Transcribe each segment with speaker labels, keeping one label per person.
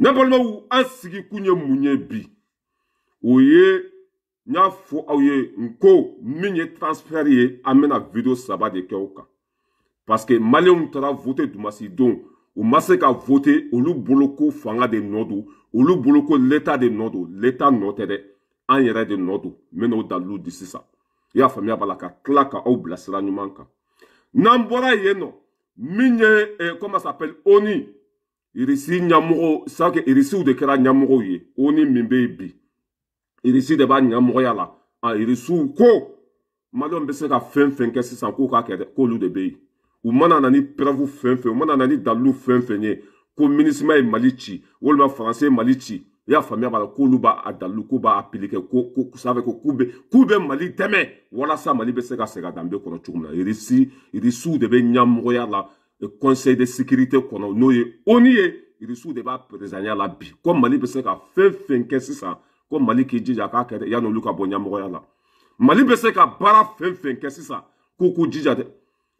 Speaker 1: Ne balimaw an sigikun ye mun ye bi o ye n y'a fɔ aw ye n ko min ye transfert ye an bɛna video saba de kɛ o kan parce que maliyɛnw taara voter dumasi don u ma se ka voter olu bolo ko fanga de nɔ don olu bolo ko l'état de nɔ don l'état nɔ tɛ dɛ an yɛrɛ de nɔ don n bɛna o dalilu di sisan i y'a faamuya b'a la ka tila ka aw bila sira ɲuman kan n'an bɔra yen nɔ min ye eh, comment ça s'appelle ONU irisi ɲamɔgɔ sake irisiw de kɛra ɲamɔgɔw ye o ni min bɛ yen bi irisi de b'a ɲamɔgɔya la a irisiw ko maliyɛnw bɛ se ka fɛn fɛn kɛ sisan k'u k'a kɛ dɛ k'olu de bɛ yen u mana na ni pɛrɛfu fɛn fɛn u mana na ni dalilu fɛn fɛn ye ko minisima ye mali ci walima faransi ye mali ci i y'a faamuya b'a la k'olu b'a a dalilu k'u b'a apilike ko ko sanfɛ ko k'u bɛ k'u bɛ mali dɛmɛ walasa mali bɛ se ka segin a danbe kɔnɔ cogo min na irisi irisiw de bɛ ɲamɔgɔya la conseil de sécurité kɔnɔ n'o ye onu ye irisiw de b'a perezanya la bi ko mali bɛ se ka fɛn fɛn kɛ sisan ko mali k'i jija k'a kɛ dɛ yanni olu ka bɔ ɲɛmɔgɔya la mali bɛ se ka baara fɛn fɛn kɛ sisan k'u k'u jija dɛ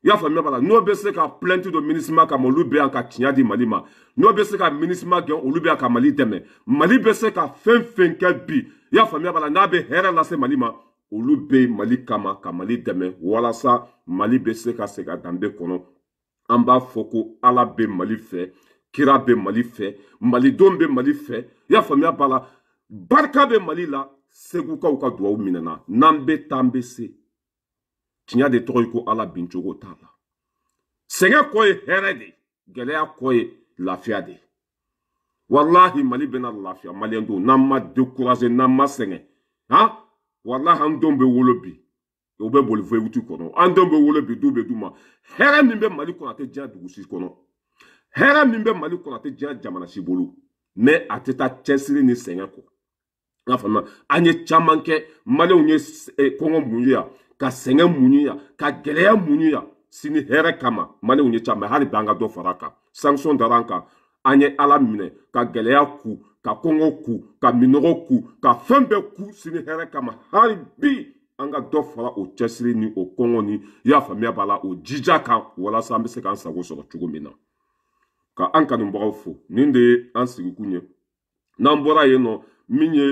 Speaker 1: i y'a faamuya b'a la n'o bɛ se ka plainte don minisima kama olu bɛ yan ka tiɲɛ di mali ma n'o bɛ se ka minisima gɛn olu bɛ yan ka mali dɛmɛ mali bɛ se ka fɛn fɛn kɛ bi i y'a faamuya b'a la n'a bɛ hɛrɛ lase mali ma olu bɛ mali kama ka mali dɛmɛ walasa mali bɛ se ka segin a danbe kɔnɔ an b'a fɔ ko ala bɛ mali fɛ kira bɛ mali fɛ malidenw bɛ mali fɛ i y'a faamuya b'a la barika bɛ mali la segukaw ka duwawu minɛna n'an bɛ taa an bɛ se tiɲɛ de tɔgɔ ye ko ala bincogo t'a la sɛgɛn kɔ ye hɛrɛ de gɛlɛya kɔ ye lafiya de walahi mali bɛna lafiya maliyɛn denw n'an ma décourager n'an ma sɛgɛn han walahi an denw bɛ wolo bi o bɛ boli voyewuti kɔnɔ an denw bɛ wolo bi du bɛ d'u ma hɛrɛ min bɛ mali kɔnɔ a tɛ diɲɛ dugu si kɔnɔ hɛrɛ min bɛ mali kɔnɔ a tɛ diɲɛ jamana si bolo mɛ a tɛ taa cɛsiri ni sɛgɛn kɔ n y'a faamuya an ye caman kɛ maliyɛnw ye eh, kɔngɔ mun ye yan ka sɛgɛn mun ye yan ka gɛlɛya mun ye yan sini hɛrɛ kama maliyɛnw ye caman hali bi an ka dɔ fara a kan sanction dara an kan an ye ala minɛ ka gɛlɛya ku ka kɔngɔ ku ka minɔgɔ ku ka fɛn bɛɛ ku sini hɛrɛ kama hali bi an ka dɔ fara o cɛsiri ni o kɔngɔ ni i y'a faamuya b'a la o jija kan walasa an bɛ se k'an sago sɔrɔ cogo min na ka an kanubagaw fo nin de ye an sigikun ye n'an bɔra yen nɔ min ye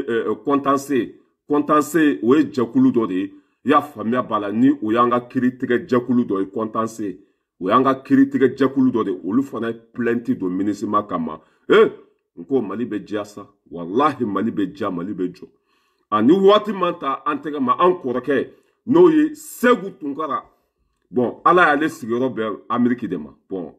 Speaker 1: kɔntanse ye kɔntanse o ye jɛkulu dɔ de ye i y'a faamuya b'a la ni o y'an ka kiiritigɛ jɛkulu dɔ ye kɔntanse o y'an ka kiiritigɛ jɛkulu dɔ de ye olu fana ye plɛnti don minisima kama ma ee n ko mali bɛ diya sa walahi mali bɛ diya mali bɛ jɔ ani waati man ta an tɛgɛ ma an kɔrɔkɛ n'o ye segu tunkara bɔn ala y'ale sigiyɔrɔ bɛn ameriki de ma bɔn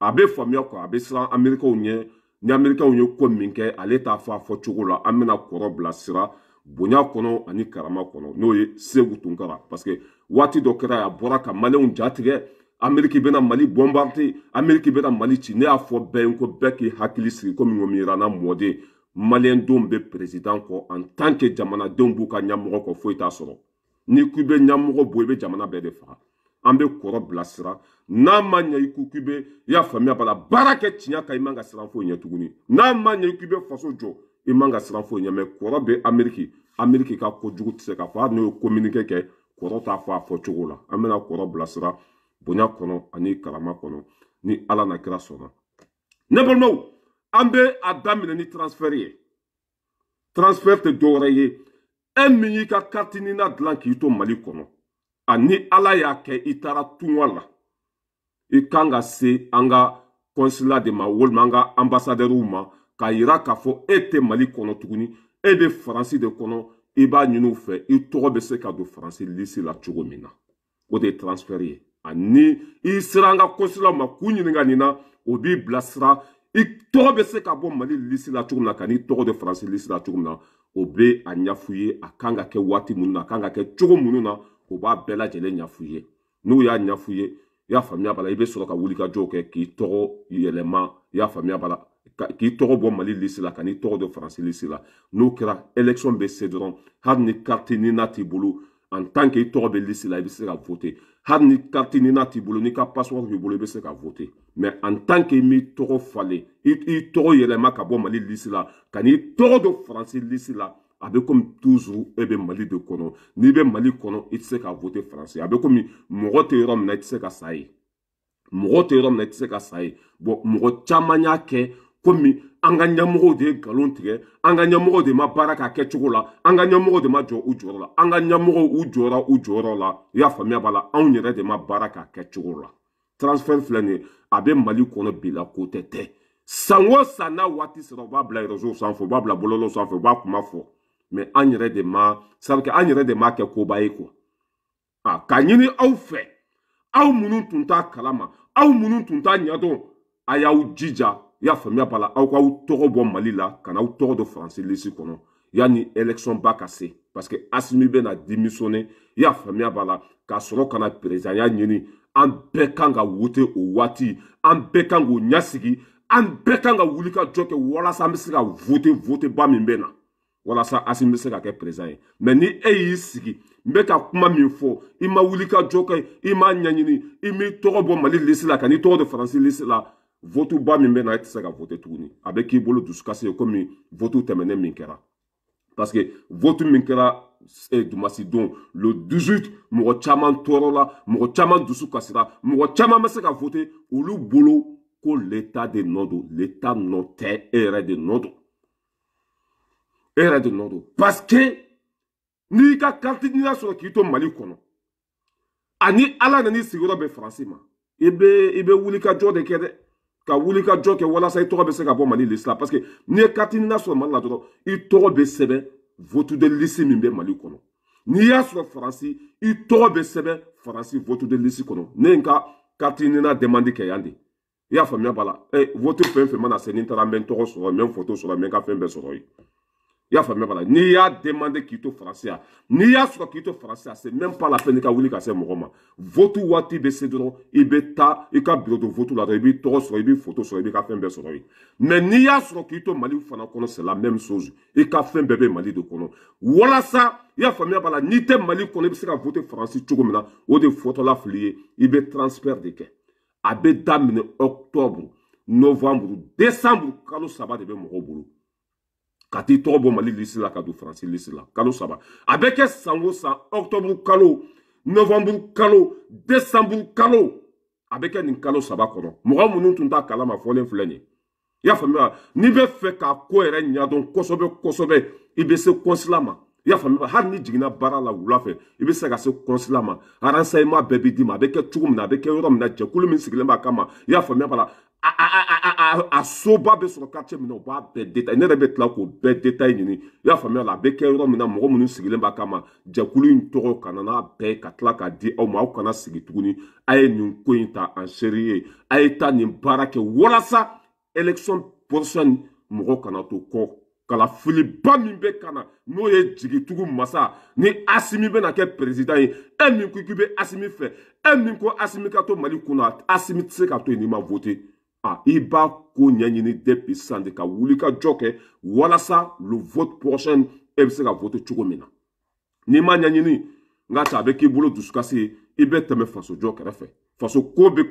Speaker 1: a bɛ faamuya kɔ a bɛ siran amerikaw ɲɛ ni amerikaw ye ko min kɛ ale t'a fɔ a fɔ cogo la an bɛna kɔrɔ bilasira bonya kɔnɔ ani karama kɔnɔ n'o ye segu tunkara paseke waati dɔ kɛra a bɔra ka maliyɛnw jatigɛ ameriki bɛna mali bɔnbarite ameriki bɛna mali ci ne y'a fɔ bɛɛ ye ko bɛɛ k'i hakili sigi komi ŋɔmi yirana mɔden maliyɛndenw bɛ perezidan kɔ en tant que jamanadenw b'u ka ɲɛmɔgɔ kɔ foyi t'a sɔrɔ n'i k'i bɛ ɲɛmɔgɔ bɔ i bɛ jamana bɛɛ de faga an bɛ kɔrɔ bilasira n'a ma ɲɛ i ko k'i bɛ i y'a faamuya bala baara kɛ tiɲɛ kan i man ka siran foyi ɲɛ tuguni n'a ma ɲɛ i k'i bɛ faso jɔ i man ka siran foyi ɲɛ mɛ kɔrɔ bɛ ameriki ameriki ka kojugu tɛ se ka fɔ hali n'o ye kominike kɛ kɔrɔ t'a fɔ a fɔcogo la an bɛna kɔrɔ bilasira bonya kɔnɔ ani karama kɔnɔ ni ala na kira sɔnna ne balimaw an bɛ a daminɛ ni transfert ye transfert tɛ dɔwɛrɛ ye e min y'i ka kariti nina dilan k'i to mali kɔnɔ ani ala y'a kɛ i taara tunga la i kan ka se an ka kɔnsila de ma walima an ka ambasadɛriw ma k'a yira k'a fɔ e tɛ mali kɔnɔ tuguni e bɛ faransi de kɔnɔ i b'a ɲini u fɛ i tɔgɔ bɛ se ka don faransi lisi la cogo min na o de ye transfert ye ani i sera an ka kɔnsilaw ma k'u ɲininka nin na o b'i bilasira i tɔgɔ bɛ se ka bɔ mali lisi la cogo min na ka n'i tɔgɔ dɔ faransi lisi la cogo min na o bɛ a ɲɛf'u ye a kan ka kɛ waati minnu na a kan ka kɛ cogo minnu na o b'a bɛɛ lajɛlen ɲɛf'u ye n'u y'a ɲɛf'u ye i y'a faamuya b'a la i bɛ sɔrɔ ka wulikajɔw kɛ k'i tɔgɔ yɛlɛma i y'a faamuya b'a la k'i tɔgɔ bɔ mali lisi la ka n'i tɔgɔ dɔ faransi lisi la n'o kɛra election bɛ se dɔrɔn hali ni carte ni n'a t'i bolo en tant que i tɔgɔ bɛ lisi la i bɛ se ka voter hali ni carte ni n'a t'i bolo n'i ka passeport b'i bolo i bɛ se ka voter mɛ en tant que i m'i tɔgɔ falen i tɔgɔ yɛlɛma ka bɔ mali lisi la ka n'i tɔgɔ don faransi lisi la a bɛ komi toujours e bɛ mali de kɔnɔ n'i bɛ mali kɔnɔ i tɛ se ka voter faransi a bɛ komi mɔgɔ tɛ yɔrɔ min na i tɛ se ka sa yen mɔgɔ tɛ yɔrɔ min na i tɛ se ka sa yen bɔn mɔgɔ caman y'a kɛ komi an ka ɲɛmɔgɔw de ye nkalon tigɛ an ka ɲɛmɔgɔw de ma baara k'a kɛcogo la an ka ɲɛmɔgɔw de ma jɔ u jɔyɔrɔ la an ka ɲɛmɔgɔw u jɔra u jɔyɔrɔ la i y'a faamuya b'a la anw yɛrɛ de ma baara k'a kɛcogo la transfert filɛ nin ye a bɛ mali kɔnɔ bi la ko tɛ tɛ san o san n'a waati sera u b'a bila rezo sanfɛ u b'a bila bɔlɔlɔ sanfɛ u b'a kuma fɔ mɛ an yɛrɛ de ma sarike an yɛrɛ de ma kɛ koba ye kuwa a k'a ɲini aw fɛ aw minnu tun t'a kalama aw minnu tun t'a ɲɛdɔn a y'aw jija i y'a faamuya b'a la aw k'aw tɔgɔ bɔ mali la ka n'aw tɔgɔ don faransi lisi kɔnɔ yanni election ba ka se parce que asimi bɛna démissionner i y'a faamuya b'a la k'a sɔrɔ ka na perezanya ɲini an bɛɛ kan ka wo te o waati an bɛɛ kan k'o ɲasigi an bɛɛ kan ka wuli ka jɔ kɛ walasa an bɛ se ka vote vote ba min bɛ na walasa asimi bɛ se ka kɛ perezan ye mɛ ni e y'i sigi n bɛ ka kuma min fɔ i ma wuli ka jɔ kɛ i m'a ɲɛɲini i m'i tɔgɔ bɔ mali lisi la ka n'i tɔgɔ don faransi lisi la votu ba min bɛ na e tɛ se ka vote tuguni a bɛ k'i bolo dusukasi ye komi votu tɛmɛnen min kɛra parce que votu min kɛra Eh, dumasidon le 18 mɔgɔ caman tɔɔrɔla mɔgɔ caman dusu kasira mɔgɔ caman bɛ se ka vote olu bolo ko l'état de nɔ don l'état nɔ tɛ e yɛrɛ de nɔ don e yɛrɛ de nɔ don parce que n'i ka carte n'i y'a sɔrɔ k'i to mali kɔnɔ ani ala nan'i sigiyɔrɔ bɛ faransi ma i bɛ i bɛ wuli ka jɔ de kɛ dɛ ka wuli ka jɔ kɛ walasa i tɔgɔ bɛ se ka bɔ mali liste la parce que n'i ye carte n'i y'a sɔrɔ mali la dɔrɔn i tɔgɔ bɛ sɛbɛn votudelisi min bɛ mali kɔnɔ n'i y'a sɔrɔ faransi i tɔgɔ bɛ sɛbɛn faransi votudelisi kɔnɔ ne n ka kati nina demande kɛ yan de i y'a faamuya b'a la ɛ votu fɛn fɛn mana se ni n taara n bɛ n tɔgɔ sɔrɔ n bɛ n foto sɔrɔ n bɛ n ka fɛn bɛɛ sɔrɔ yen i y'a faamuya bala n'i y'a demande k'i to faransi yan n'i y'a sɔrɔ k'i to faransi yan c'est même pas la peine i ka wuli ka se mɔgɔ ma vote waati bɛ se dɔrɔn i bɛ taa i ka bureau de vote la dɔrɔn i b'i tɔgɔ sɔrɔ i b'i photo sɔrɔ i b'i ka fɛn bɛɛ sɔrɔ yen mais n'i y'a sɔrɔ k'i to mali fana kɔnɔ c'est la même chose i ka fɛn bɛɛ bɛ mali de kɔnɔ walasa i y'a faamuya bala n'i tɛ mali kɔnɔ i bɛ se ka vote faransi cogo min na o de fɔtɔla fili ye i bɛ transfert de kɛ a bɛ daminɛ octobre novembre décembre kalo saba de bɛ mɔgɔw bolo ka t'i tɔgɔ bɔ mali lisi la ka don faransi lisi la kalo saba a bɛ kɛ san o san ɔktɔburu kalo nɔvanburu kalo desanburu kalo a bɛ kɛ nin kalo saba kɔnɔ mɔgɔ minnu tun t'a kalama fɔlen filɛ nin i y'a faamuya n'i bɛ fɛ k'a ko yɛrɛ ɲɛdɔn kosɛbɛ kosɛbɛ i bɛ se kɔnsila ma i y'a faamuya hali ni jiginna baara la wula fɛ i bɛ se ka se kɔnsila ma aransayima bɛɛ bɛ d'i ma a bɛ kɛ cogo min na a bɛ kɛ yɔrɔ min na jɛkulu min sigilen b'a kama i y'a faamuya b'a la a soba bɛ sɔrɔ quartier min na o b'a bɛɛ détail ne yɛrɛ bɛ tila k'o bɛɛ détail ɲini i y'a faamuya la a bɛ kɛ yɔrɔ min na mɔgɔ minnu sigilen b'a kama jɛkulu in tɔgɔ kana n'a bɛɛ ka tila k'a di aw ma aw kana sigi tuguni a ye nin ko in ta en sérieux a ye taa nin baara kɛ walasa élection prochaine mɔgɔ kana to kɔ kalafiliba min bɛ ka na n'o ye jigitugu masa ni asimi bɛna kɛ perezidan ye e min ko k'i bɛ asimi fɛ e min ko asimi ka to mali kunna asimi tɛ se ka to yen n'i ma voter a ah, i b'a ko ɲɛɲini depi sisan de ka wuli ka jɔ kɛ walasa le vote prochaine e bɛ se ka vote cogo min na n'i ma ɲɛɲini nka ta a bɛ k'i bolo dusukasi ye i bɛ tɛmɛ fasojɔ kɛrɛfɛ faso ko bɛ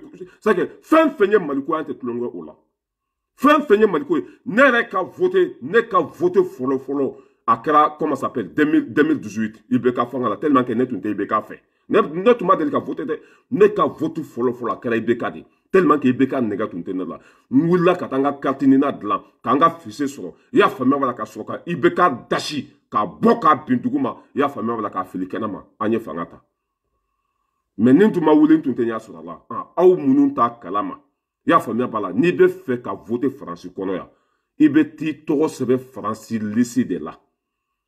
Speaker 1: sɛgɛ fɛn fɛn ye maliko an tɛ tulonkɛ o la fɛn fɛn ye maliko ye ne yɛrɛ ka vote ne ka vote fɔlɔ fɔlɔ a kɛra comment s'appelle 2018 IBK fanga la tellement que ne tun tɛ IBK fɛ ne ne tun ma deli ka vote dɛ ne ka vote fɔlɔ fɔlɔ a kɛra IBK de tellement que i bɛ ka nɛgɛ tun tɛ ne la n wulila ka taa n ka katinina dilan ka n ka fise sɔrɔ i y'a faamuya b'a la ka sɔrɔ ka i bɛ ka dasi ka bɔ k'a bin dugu ma i y'a faamuya b'a la k'a fili kɛnɛ ma an ye fanga ta mɛ ni tun ma wuli n tun tɛ ɲɛ sɔrɔ a la aw minnu t'a kalama i y'a faamuya b'a la n'i bɛ fɛ ka vote faransi kɔnɔ yan i bɛ t'i tɔgɔ sɛbɛn faransi lisi de la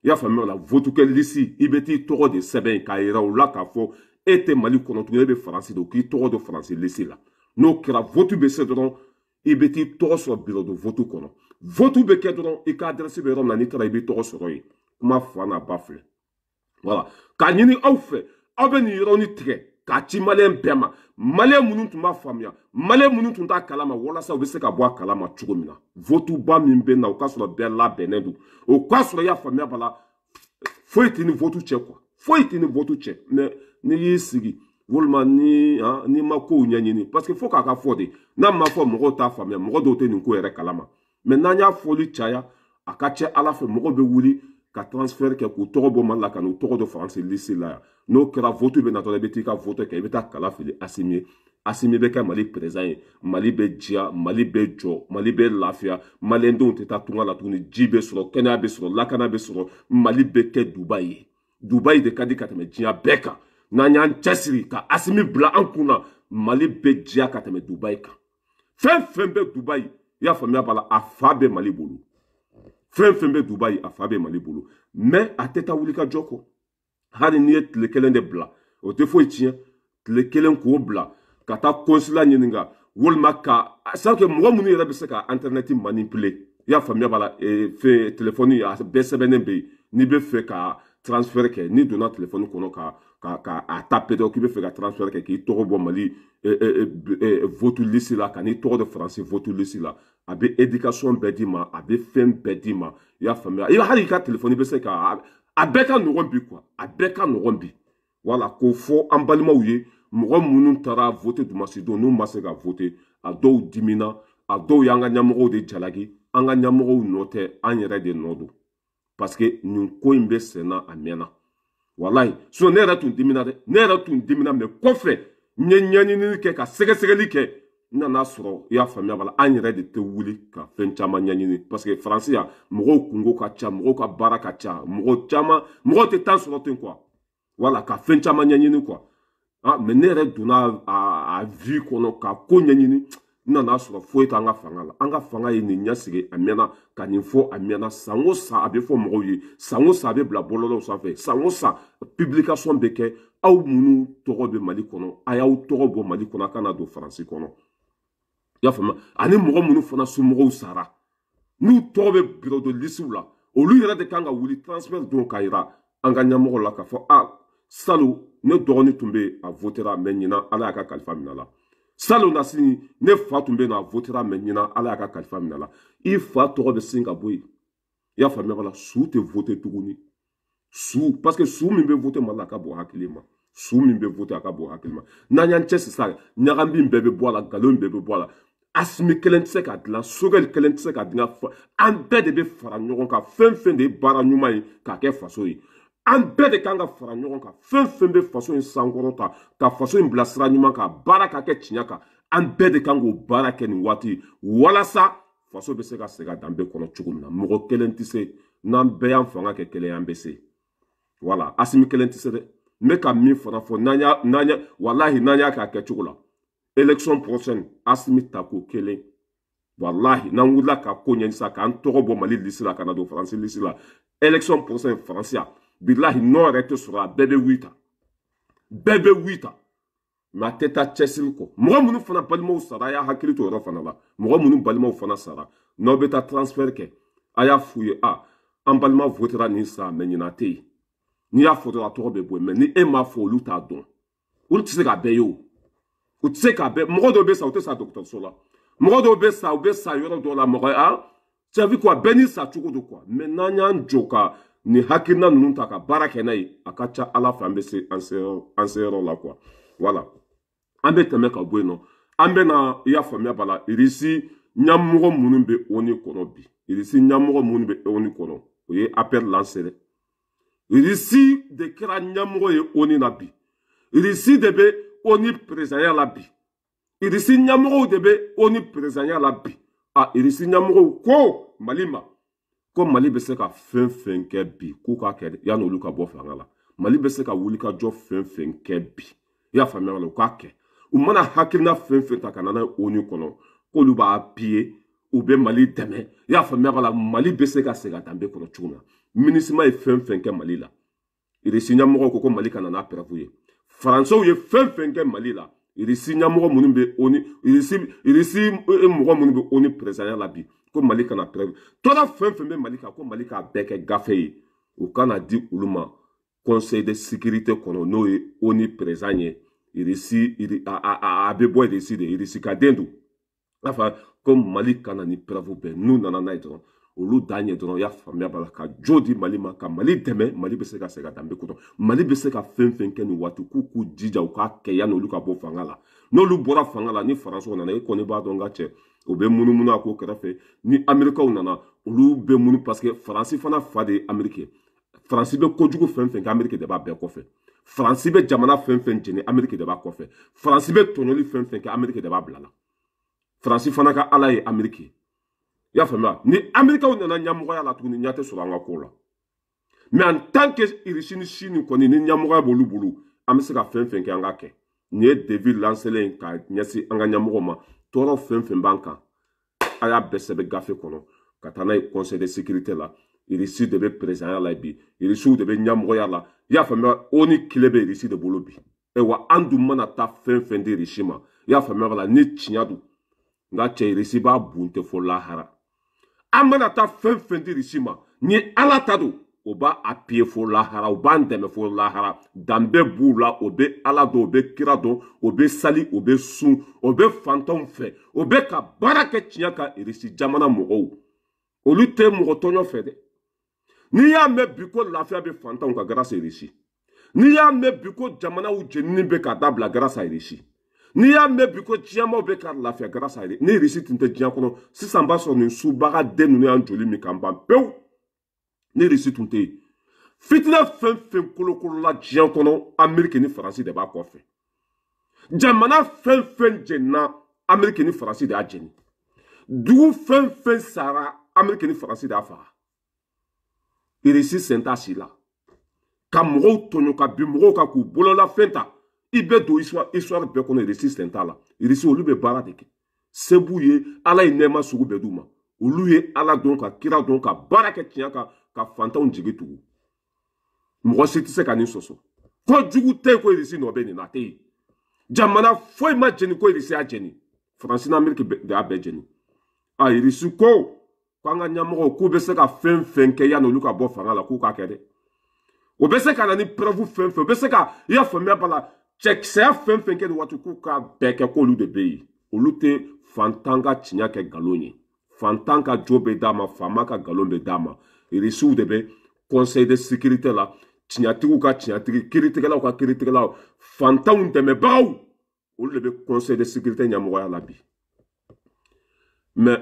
Speaker 1: i y'a faamuya b'a la votukɛ lisi i bɛ t'i tɔgɔ de sɛbɛn k'a yira u la k'a fɔ e tɛ mali kɔnɔ tugun e bɛ faransi de k'i tɔgɔ don faransi lisi la n'o kɛra votu bɛ se dɔrɔn i bɛ t'i tɔgɔ sɔrɔ birodo votu kɔnɔ votu bɛ kɛ dɔrɔn i ka adrɛsi bɛ yɔrɔ min na n'i taara i b'i tɔgɔ sɔrɔ yen kuma fa n'a ba filɛ wala k'a ɲini aw fɛ aw bɛ nin yɔrɔnin tigɛ k'a ci maliyɛn bɛɛ ma maliyɛn minnu tun b'a faamuya maliyɛn minnu tun t'a kalama walasa u bɛ se ka bɔ a kalama cogo min na votuba min bɛ na o k'a sɔrɔ bɛɛ labɛnnen don o k'a sɔrɔ i y'a faamuya b'a la foyi tɛ ni votu cɛ kuwa foyi tɛ ni votu cɛ mɛ n'i y'i sigi walima ni an, ni ma kow ɲɛɲini parce que fo k'a ka fɔ de n'a ma fɔ mɔgɔw t'a faamuya mɔgɔ dɔw tɛ nin ko yɛrɛ kalama mɛ n'an y'a fɔli caya a ka cɛ ala fɛ mɔgɔw bɛ wuli ka transfert kɛ k'u tɔgɔ bɔ mali la ka n'u tɔgɔ dɔ faransi lisi la yan n'o kɛra votu bɛ natɔ la i bɛ t'i ka vote kɛ i bɛ taa kala fili asimi ye asimi bɛ kɛ mali président ye mali bɛ diya mali bɛ jɔ mali bɛ lafiya maliyɛndenw tɛ taa tunga la tuguni ji bɛ sɔrɔ kɛnɛya bɛ sɔrɔ lakana bɛ sɔrɔ mali bɛ kɛ duba ye duba de ka di ka tɛmɛ diɲɛ bɛɛ kan n'an y'an cɛsiri ka asimi bila an kun na mali bɛ diya ka tɛmɛ dubayi kan fɛn fɛn bɛ dubayi i y'a faamuya b'a la a fa bɛ mali bolo fɛn fɛn bɛ dubayi a fa bɛ mali bolo mɛ a tɛ taa wuli ka jɔ kɔ hali n'i ye tile kelen de bila o tɛ foyi tiɲɛ tile kelen k'o bila ka taa konsila ɲininka walima ka sake mɔgɔ minnu yɛrɛ bɛ se ka intɛrnɛti manipule i y'a faamuya b'a la e, telefɔni a bɛɛ sɛbɛnnen bɛ yen n'i bɛ fɛ ka transfɛrɛ kɛ n'i donna telefɔni kɔnɔ ka ka ka a ta peto k'i bɛ fɛ ka transfert kɛ k'i tɔgɔ bɔ mali eh, eh, eh, vote liste la ka n'i tɔgɔ dɔ faransi vote liste la a bɛ éducation bɛɛ d'i ma a bɛ fɛn bɛɛ d'i ma i y'a faamuya i hali i ka telefɔni bɛ se ka a bɛɛ ka nɔgɔn bi quoi a bɛɛ ka nɔgɔn bi wala k'o fɔ an balimaw ye mɔgɔ minnu taara vote dumasi don n'u ma se ka vote a dɔw dimina a dɔw y'an ka ɲɛmɔgɔw de jalaki an ka ɲɛmɔgɔw nɔ tɛ an yɛrɛ de nɔ don parce que nin ko in bɛ sen na a mɛnna walayi sinɔn ne yɛrɛ tun dimina dɛ ne yɛrɛ tun dimina mɛ kɔfɛ n ye ɲɛɲinili kɛ ka sɛgɛsɛgɛli kɛ n nana sɔrɔ i y'a faamuya bala an yɛrɛ de tɛ wuli ka fɛn caman ɲɛɲini parce que faransi yan mɔgɔw kungo ka ca mɔgɔw ka baara ka ca mɔgɔ caman mɔgɔw tɛ tan sɔrɔ ten kuwa wala ka fɛn caman ɲɛɲini kuwa ah, mɛ ne yɛrɛ donna a, a, a vie kɔnɔ ka ko ɲɛɲini n nana sɔrɔ foyi t'an ka fanga la an ka fanga ye nin ɲɛsigi a mɛnna ka nin fɔ a mɛnna san o san a bɛ fɔ mɔgɔw ye san o san a bɛ bila bɔlɔlɔw sanfɛ san o san publication bɛ kɛ aw minnu tɔgɔ bɛ mali kɔnɔ a y'aw tɔgɔ bɔ mali kɔnɔ a kana don faransi kɔnɔ i y'a faamu ani mɔgɔ minnu fana somɔgɔw sara n'u tɔgɔ bɛ bidɔdɔ lisiw la olu yɛrɛ de kan ka wuli transfert don k'a yira an ka ɲɛmɔgɔ la k'a fɔ a ah, salon ne dɔgɔnin tun bɛ yen a votera mɛ ɲinan ala y'a ka kalifa minɛ a la salon na sini ne fa tun bɛ na votera mɛ ɲina ala y'a ka kalifa minɛ la i fa tɔgɔ bɛ sin ka bɔ yen i y'a faamuya bala su tɛ vote tuguni su parce que su min bɛ vote mali la a ka bɔ hakili ma su min bɛ vote a ka bɔ hakili ma n'an y'an cɛ sisan ɲagami bɛɛ bɛ bɔ a la nkalon bɛɛ bɛ bɔ a la asimi kelen tɛ se ka dilan sogɛli kelen tɛ se ka dilan an bɛɛ de bɛ fara ɲɔgɔn kan fɛn fɛn de ye baara ɲuman ye k'a kɛ faso ye an bɛɛ de kan ka fara ɲɔgɔn kan fɛn fɛn bɛ faso in sankɔrɔta ka faso in bila sira ɲuman kan baara ka kɛ tiɲɛ kan an bɛɛ de kan k'o baara kɛ nin waati walasa faso bɛ se ka segin danbe kɔnɔ cogo min na mɔgɔ kelen tɛ se n'an bɛɛ y'an fanga kɛ kelen an bɛ se wala asimi kelen tɛ se dɛ n bɛ ka min fana fɔ n'an y'a n'an y'a walahi n'an y'a k'a kɛcogo la election prochaine asimi ta ko kelen walahi n'an wulila ka ko ɲɛɲini sisan k'an tɔgɔ bɔ mali lisi la ka na don faransi lisi la election prochaine faransi yan. bilahi nɔ yɛrɛ tɛ sɔrɔ a bɛɛ bɛ wuli tan bɛɛ bɛ wuli tan mɛ a tɛ taa cɛsiri kɔ mɔgɔ minnu fana balimaw sara a y'a hakili to yɔrɔ fana la mɔgɔ minnu balimaw fana sara n'aw bɛ taa transfert kɛ a y'a f'u ye a ah, an balima votera nin san mɛ ɲinan tɛ yen n'i y'a fɔ dɔrɔn a tɔgɔ bɛ bɔ yen mɛ ni e m'a fɔ olu t'a dɔn olu tɛ se k'a bɛɛ ye o u tɛ se k'a bɛɛ mɔgɔ dɔw bɛ sa u tɛ sa dɔgɔtɔrɔso la mɔgɔ dɔw bɛ sa u bɛ sa yɔrɔ dɔw la mɔgɔ a c'est à dire quoi bɛɛ n'i sa cogo don quoi mɛ n'an y'an jɔ ka nin hakilina ninnu ta ka baara kɛ n'a ye a ka ca ala fɛ an bɛ se an seyɔrɔ la kuwa wala an bɛ tɛmɛ ka bɔ yen nɔ an bɛ na i y'a faamuya b'a la irisi ɲɛmɔgɔ minnu bɛ oni kɔnɔ bi irisi ɲɛmɔgɔ minnu bɛ oni kɔnɔ o ye apɛr lansɛrɛ irisi de kɛra ɲɛmɔgɔ ye oni na bi irisi de bɛ oni perezanya la bi irisi ɲɛmɔgɔw de bɛ oni perezanya la bi a irisi ɲɛmɔgɔw ko mali ma ko mali bɛ se ka fɛn fɛn kɛ bi k'u k'a kɛ yanni olu ka bɔ fanga la mali bɛ se ka wulikajɔ fɛn fɛn kɛ bi i y'a faamuya la u k'a kɛ u mana hakilina fɛn fɛn ta ka na n'a ye onu kɔnɔ k'olu b'a piye u bɛ mali dɛmɛ i y'a faamuya la mali bɛ se ka segin a danbe kɔnɔ cogo min na minisima ye fɛn fɛn kɛ mali la irisi ɲɛmɔgɔw ko ko mali kana n'a pɛrɛfu ye faransaw ye fɛn fɛn kɛ mali la irisi ɲɛmɔgɔ minnu bɛ oni irisi irisi mɔgɔ minnu bɛ oni perezidanya la bi ko mali kana pɛrɛ tɔɔrɔ fɛn fɛn bɛ mali kan ko mali k'a bɛɛ kɛ gafe ye u kana di olu ma conseil de sécurité kɔnɔ n'o ye oni perezan ye irisi iri a a a bɛ bɔ irisi de irisi ka den don n'a fɔ ko mali kana ni pɛrɛfu bɛɛ n'u nana n'a ye dɔrɔn olu da ɲɛ dɔrɔn y'a faamuya b'a la ka jo di mali ma ka mali dɛmɛ mali bɛ se ka segin ka danbe kɔnɔ mali bɛ se ka fɛn fɛn kɛ nin waati k'u k'u jija u k'a kɛ yanni olu ka bɔ fanga la n'olu bɔra fanga la ni faransiw nana e kɔni b'a dɔn ka cɛ o bɛ munumunu a ko kɛrɛfɛ ni amerikaw nana olu bɛ munu parce que faransi fana fa de ye ameriki ye faransi bɛ kojugu fɛn fɛn kɛ ameriki de b'a bɛɛ kɔfɛ faransi bɛ jamana fɛn fɛn jeni ameriki de b'a kɔfɛ faransi bɛ tɔɲɔli fɛn fɛn kɛ ameriki de b'a bila la faransi fana ka ala ye ameriki ye i y'a faamuya ni amerikaw nana ɲamɔgɔya la tuguni ɲɛ tɛ sɔrɔ an ka ko la mɛ en tant que irisi ni sini kɔni ni ɲamɔgɔya b'olu bolo an bɛ se ka fɛn fɛn kɛ an ka kɛ nin ye devi lanselen ka ɲɛsin an ka ɲɛmɔgɔ ma tɔɔrɔ fɛn fɛn b'an kan a y'a bɛɛ sɛbɛn gafe kɔnɔ ka taa n'a ye conseil de sécurité la irisi de bɛ perezidanya la bi irisiw de bɛ ɲɛmɔgɔya la i y'a faamuya o ni kile bɛ irisi de bolo bi ayiwa an dun mana taa fɛn fɛn di irisi ma i y'a faamuya la ni tiɲɛ don nka cɛ irisi b'a bun tɛ fɔ lahara an mana taa fɛn fɛn di risi ma ni ala ta don o b'a a piye fo lahara o b'an dɛmɛ fo lahara danbe b'u la o bɛ ala dɔn o bɛ kira dɔn o bɛ sali o bɛ sun o bɛ fantanw fɛ o bɛ ka baara kɛ tiɲɛ ka irisi e jamana mɔgɔw olu tɛ mɔgɔ tɔɲɔ fɛ dɛ n'i y'a mɛn bi ko lafiya bɛ fantanw ka garasa irisi e n'i y'a mɛn bi ko jamanaw jenini bɛ ka dabila garasa irisi e n'i y'a mɛn bi ko diɲɛmaw bɛ ka lafiya grâce à ni irisi tun tɛ diɲɛ kɔnɔ sisan b'a sɔrɔ nin subaga den ninnu y'an joli min k'an ban pewu ni irisi tun tɛ yen fitinɛ fɛn fɛn kolokolola diɲɛ kɔnɔ ameriki ni faransi de b'a kɔfɛ jamana fɛn fɛn jɛnina ameriki ni faransi de y'a jɛni dugu fɛn fɛn sara ameriki ni faransi de y'a faga irisi sen t'a si la ka mɔgɔw tɔɲɔ ka bin mɔgɔw kan k'u bololafɛn ta i bɛ don histoire bɛɛ kɔnɔ irisi sen t'a la irisi olu bɛ baara de kɛ se b'u ye ala ye nɛɛma sugu bɛɛ d'u ma olu ye ala dɔn ka kira dɔn ka baara kɛ tiɲɛ kan ka fantanw jigi tugu mɔgɔ si tɛ se ka nin sɔsɔ kojugu tɛ yen ko irisi nɔ bɛ nin na a tɛ yen jamana foyi ma jeni ko irisi y'a jeni faransi n'amiriki de y'a bɛɛ jeni a irisi ko k'an ka ɲɛmɔgɔw k'u bɛ se ka fɛn fɛn kɛ yanni olu ka bɔ fanga la k'u k'a kɛ dɛ o bɛ se ka na ni preuve fɛn fɛn o bɛ se ka i y'a faamuya b'a la cɛkisɛya fɛn fɛn kɛ nin waati k'u k'a bɛɛ kɛ k'olu de bɛ yen olu tɛ fantan ka tiɲɛ kɛ nkalon ye fantan ka jo bɛ d'a ma faama ka nkalon bɛ d'a ma irisiw de bɛ conseil de sécurité la tiɲɛtigiw ka tiɲɛtigi kiiritigɛlaw ka kiiritigɛlaw fantanw dɛmɛbagaw olu de bɛ conseil de sécurité ɲɛmɔgɔya la bi mɛ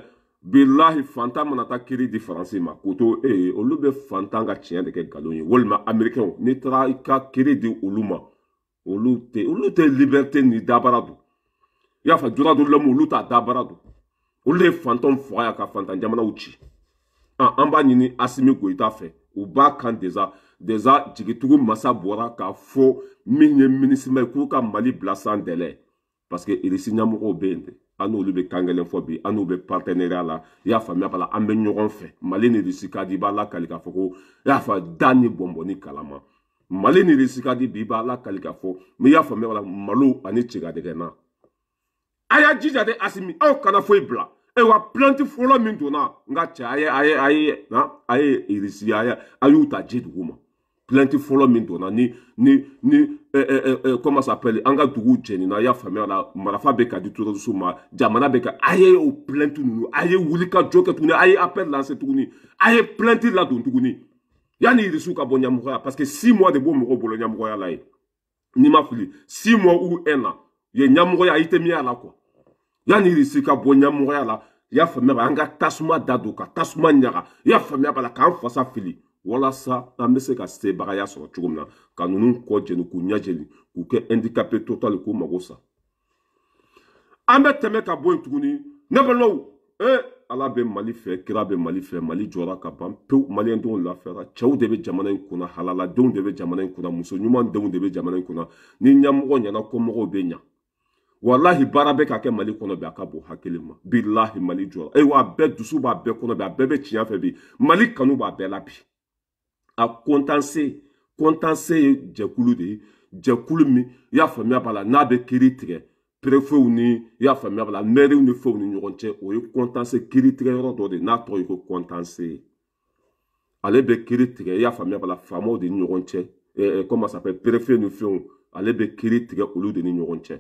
Speaker 1: bilahi fantan mana taa kiiri di faransi ma k'o to e ye olu bɛ fantan ka tiɲɛ de kɛ nkalon ye walima amerikɛnw n'i taara i ka kiiri di olu ma olu tɛ olu tɛ liberté ni dabara don i y'a fɔ jona don lɔmu olu t'a dabara don olu de ye fantanw faga yan ka fantan jamanaw ci an an b'a ɲini asimi goyita fɛ u b'a kan deza deza jigitugu masa bɔra k'a fɔ min ye minisima ye k'u ka mali bila san dɛlɛ parce que irisi ɲɛmɔgɔw bɛ yen dɛ an n'olu bɛ kan kelen fɔ bi an n'u bɛ partenariat la i y'a faamuya b'a la an bɛ ɲɔgɔn fɛ mali ni irisi ka di i b'a lakali k'a fɔ ko i y'a fa da ni bɔnbɔn ni kalama
Speaker 2: mali ni irisi
Speaker 1: ka di bi i b'a lakali ka fɔ n'i y'a faamuya wala malo ani cɛgadɛgɛna a y'a jija de asimi aw kana foyi e bila ayiwa e pilanti fɔlɔ min donna nka cɛ a ye a ye a ye na a ye irisi e a ye a y'u ta ji dugu ma plainte fɔlɔ min donna ni ni ni comment s'appelle an ka dugu jɛnina y'a faamuya la marafa bɛ ka di tɔrɔso ma jamana bɛ ka a ye o plainte ninnu a ye wuli ka jɔ kɛ tuguni a ye appel lancer tuguni a ye plainte ladon tuguni yani irisu ka bɔ ɲamɔgɔya parce que si mois de b'o mɔgɔw bolo ɲamɔgɔya la ye n'i ma fili si mois ou un na ye ɲamɔgɔya i tɛ min y'a la quoi yani irisi ka bɔ ɲamɔgɔya la i y'a faamuya ba an ka tasuma da don ka tasuma ɲaga i y'a faamuya ba la k'an fasa fili walasa an bɛ se ka sebagaya sɔrɔ cogo min na ka ninnu kɔ jeni k'u ɲɛ jeni k'u kɛ handicapé total k'u mago sa an bɛ tɛmɛ ka bɔ yen tuguni ne balimaw ee eh, ala bɛ mali fɛ kira bɛ mali fɛ mali jɔra ka ban pewu maliyɛndenw lafiyara cɛw de bɛ jamana in kunna halaladenw de bɛ jamana in kunna muso ɲumandenw de bɛ jamana in kunna ni ɲɛmɔgɔ ɲɛna kɔmɔgɔw bɛ ɲa walahi baara bɛ ka kɛ mali kɔnɔ bi a ka bon hakili ma bilahi mali jɔra ayiwa a bɛɛ dusu b'a bɛɛ kɔnɔ bi a bɛɛ bɛ tiɲɛ fɛ bi mali kanu b'a bɛɛ la bi a kɔntanse kɔntanse ye jɛkulu de ye jɛkulu min i y'a faamuya b'a la n'a bɛ kiiri tigɛ prefew ni i y'a faamuya bala mɛriw ni fɛnw ni ɲɔgɔn cɛ o ye kɔntanse kiiritigɛyɔrɔ dɔ de n'a tɔgɔ ye ko kɔntanse ale bɛ kiiri tigɛ i y'a faamuya bala faamaw de ni ɲɔgɔn cɛ ɛɛ kɔmi a s'appelle prefew ni fɛnw ale bɛ kiiri tigɛ olu de ni ɲɔgɔn cɛ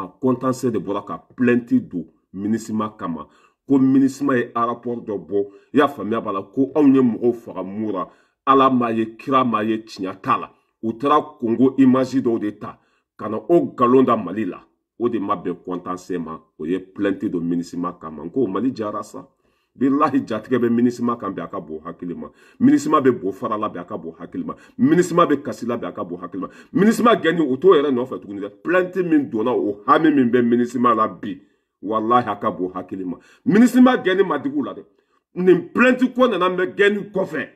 Speaker 1: a kɔntanse de bɔra ka plɛnti don minisima kama ko minisima ye rapport dɔ bɔ i y'a faamuya b'a la ko anw ye mɔgɔw faga mun ra ala m'a ye kira m'a ye tiɲɛ t'a la u taara kongo imaji dɔw de ta ka na o nkalon da mali la o de ma bɛn kɔntanse ma o ye plɛnti don minisima kan ma n ko mali jara sa bilahi jatigɛ bɛ minisima kan bɛn a ka bon hakili ma minisima bɛ bo fara la bɛn a ka bon hakili ma minisima bɛ kasi la bɛn a ka bon hakili ma minisima gɛnni o t'o yɛrɛ nɔfɛ tuguni dɛ plɛnti min donna o hami min bɛ minisima la bi walahi a ka bon hakili ma minisima gɛnni ma digi u la dɛ nin plɛnti ko nana mɛ gɛnni kɔfɛ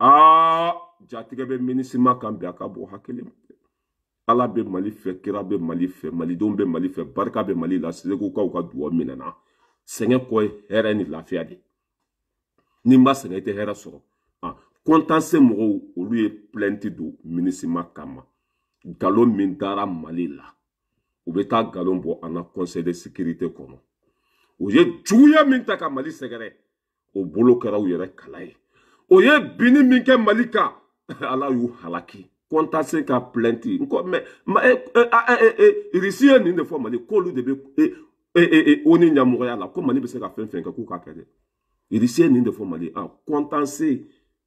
Speaker 1: aa jatigɛ bɛ minisima kan bɛn a ka bon hakili ma ala bɛ mali fɛ kira bɛ mali fɛ malidenw bɛ mali fɛ barika bɛ mali la segukaw ka duwawu minɛna sɛgɛn kɔ ye hɛrɛ ni lafiya de ni n b'a sɛgɛn i tɛ hɛrɛ sɔrɔ kɔntanse mɔgɔw olu ye plɛnti don minisima kama galon min dara mali la u bɛ taa galon bɔ an na kɔnsɛl de sikirite kɔnɔ u ye juguya min ta ka mali sɛgɛrɛ o bolo kɛra u yɛrɛ kala ye o ye binni min kɛ mali kan ala y'u halaki kɔntase ka plɛnti nkɔ mɛ ma e eh, e eh, a ah, e eh, e e irisi ye nin de fɔ mali k'olu de bɛ e e e e o ni ɲɛmɔgɔya la ko mali bɛ se ka fɛn fɛn kɛ k'u k'a kɛ dɛ irisi ye nin de fɔ mali a kɔntanse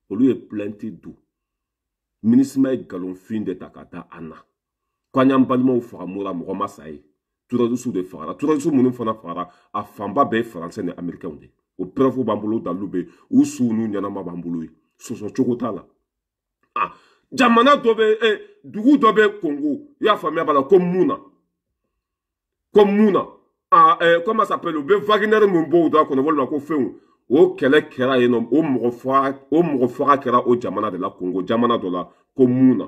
Speaker 1: olu ye plɛnti dun minisima ye nkalonfin de ta ka da an na k'an y'an balimaw faga mura mɔgɔ ma sa ye turɔrusiw de fagara turɔrusi minnu fana fagara a fanba bɛɛ ye faransɛ ni amerikɛnw de o pɛrɛfu b'an bolo dalu bɛ yen u suw n'u ɲɛnama b'an bolo yen sɔsɔcogo t'a la jamana dɔ bɛ eh, dugu dɔ bɛ kongo i y'a faamuya b'a la ko mun na ko mun na ah, eh, comment ça s'appelle u bɛ wagner min bɔ u da kɔnɔ walima ko fɛnw o kɛlɛ kɛra yen nɔ o mɔgɔ faga o mɔgɔ faga kɛra o jamana de la kongo jamana dɔ la ko mun na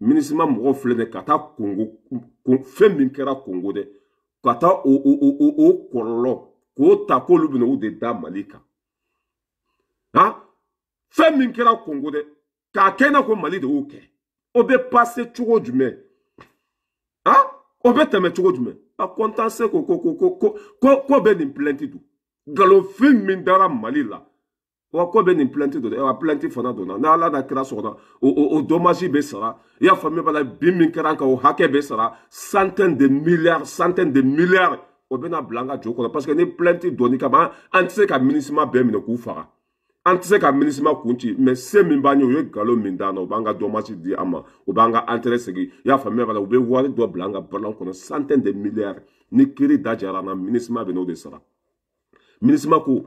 Speaker 1: minisima mɔgɔw filɛ dɛ ka taa kongo fɛn min kɛra kongo dɛ ka taa o o o o o kɔlɔlɔ k'o ta k'olu bɛna o de da mali kan han fɛn min kɛra kongo dɛ k'a kɛ i n'a fɔ mali de y'o kɛ o bɛ pase cogo jumɛn han o bɛ tɛmɛ cogo jumɛn a kɔntanse ko ko ko ko ko ko ko bɛ nin plɛnti don nkalonfin min dara mali la wa ko bɛ nin plɛnti don dɛ wa plɛnti fana donna ni ala n'a kira sɔgɔra o o o dɔmasi bɛ sara i y'a faamuya b'a la bin min kɛra an kan o hakɛ bɛ sara centaine de milliards centaine de milliards o bɛna bila an ka jo kɔnɔ parce que ni plɛnti donni kama an tɛ se ka minisima bɛɛ minɛ k'u faga. an tɛ se ka minisima kun ci mɛ se min b'an ye u ye nkalon min d'an na u b'an ka dɔnmasi di an ma u b'an ka antɛrɛ segin i y'a faamuya ka la u bɛ wari dɔ bila an ka balan kɔnɔ santaine de miliyari ni kiiri da jara an na minisima bɛ n'o de sara minisima ko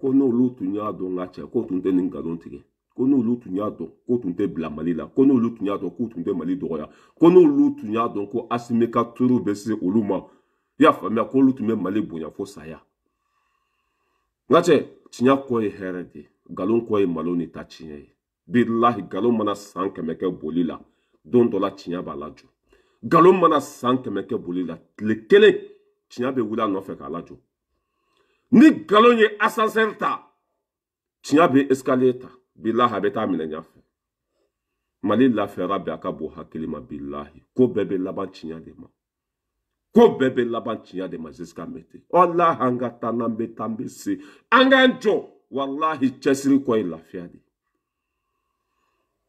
Speaker 1: ko n'olu tun y'a dɔn ka cɛ k'o tun tɛ nin nkalon tigɛ ko n'olu tun y'a dɔn k'o tun tɛ bila mali la ko n'olu tun y'a dɔn k'u tun tɛ mali dɔgɔya ko n'olu tun y'a dɔn ko asimi ka turuw bɛ se olu ma i y'a faamuya k'olu tun bɛ mali bonya fo saya n ka cɛ tiɲɛ kɔ ye hɛrɛ de ye nkalon kɔ ye malo ni ta tiɲɛ ye bilahi nkalon mana san kɛmɛ kɛ boli la don dɔ la tiɲɛ b'a lajɔ nkalon mana san kɛmɛ kɛ boli la tile kelen tiɲɛ bɛ wuli a nɔfɛ k'a lajɔ ni nkalon ye asansɛri ta tiɲɛ bɛ eskaliye ta bilahi a bɛ taa minɛ ɲɛfɛ mali lafiyara bɛ a ka bon hakili ma bilahi ko bɛɛ bɛ laban tiɲɛ de ma ko bɛɛ bɛ laban tiɲɛ de ma jusqu'à mɛte walahi an ka taa n'an bɛ taa an bɛ se an k'an jɔ wallahi cɛsiri kɔ ye lafiya de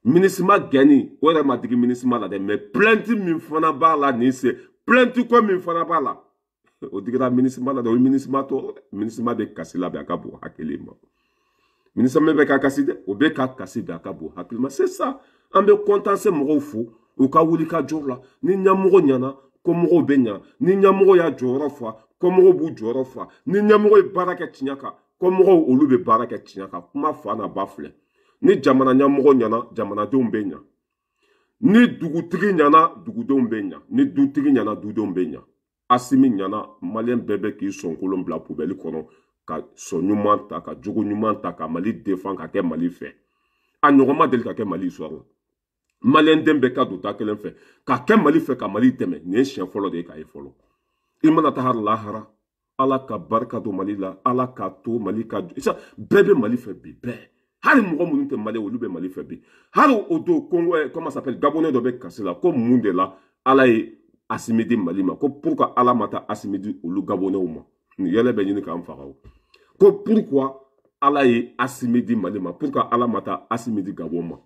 Speaker 1: minisima gɛnni o yɛrɛ ma digi minisima la dɛ mɛ plɛnti min fana b'a la nin se plɛnti ko min fana b'a la o digira minisima la dɛ o ye minisima tɔɔrɔ dɛ minisima bɛ kasi labɛn a ka bon hakili ma minisima bɛ ka kasi dɛ o bɛ ka kasi bɛn a ka bon hakili ma sisan an bɛ kɔntan se mɔgɔw fo u ka wuli ka jɔ la ni ɲɛmɔgɔ ɲɛna kɔmɔgɔw bɛ ɲa ni ɲɛmɔgɔ y'a jɔyɔrɔ fa kɔmɔgɔw b'u jɔyɔrɔ fa ni ɲɛmɔgɔ ye baara kɛ tiɲɛ kan kɔmɔgɔw olu bɛ baara kɛ tiɲɛ kan kuma fa na ba filɛ ni jamana ɲɛmɔgɔ ɲɛna jamanadenw bɛ ɲa ni dugutigi ɲɛna dugudenw bɛ ɲa ni dutigi ɲɛna dudenw bɛ ɲa asimi ɲɛna maliyɛn bɛɛ bɛ k'i sɔn kolon bila pubɛli kɔnɔ ka sɔn ɲuman ta ka jogo ɲuman ta ka mali defan ka kɛ mali fɛ a ɲɔgɔn ma deli ka kɛ mali histoire la maliyɛn den bɛɛ ka don ta kelen fɛ ka kɛ mali fɛ ka mali dɛmɛ nin ye siɲɛ fɔlɔ de ye k'a ye fɔlɔ i mana taa lahara ala ka barika don mali la ala k'a to mali ka jɔ bɛɛ bɛ mali fɛ bi bɛɛ hali mɔgɔ minnu tɛ maliyɛn olu bɛ mali fɛ bi hali o don kɔngɔ ɛ eh, comment ça s'appelle gabonais dɔ bɛ kasi la ko mun de la ala ye asimi di mali ma ko pourquoi ala ma taa asimi di olu gabonaiw ma nin yɛlɛ bɛ ɲini k'an faga o ko pourquoi ala ye asimi di mali ma pourquoi ala ma taa asimi di gabon ma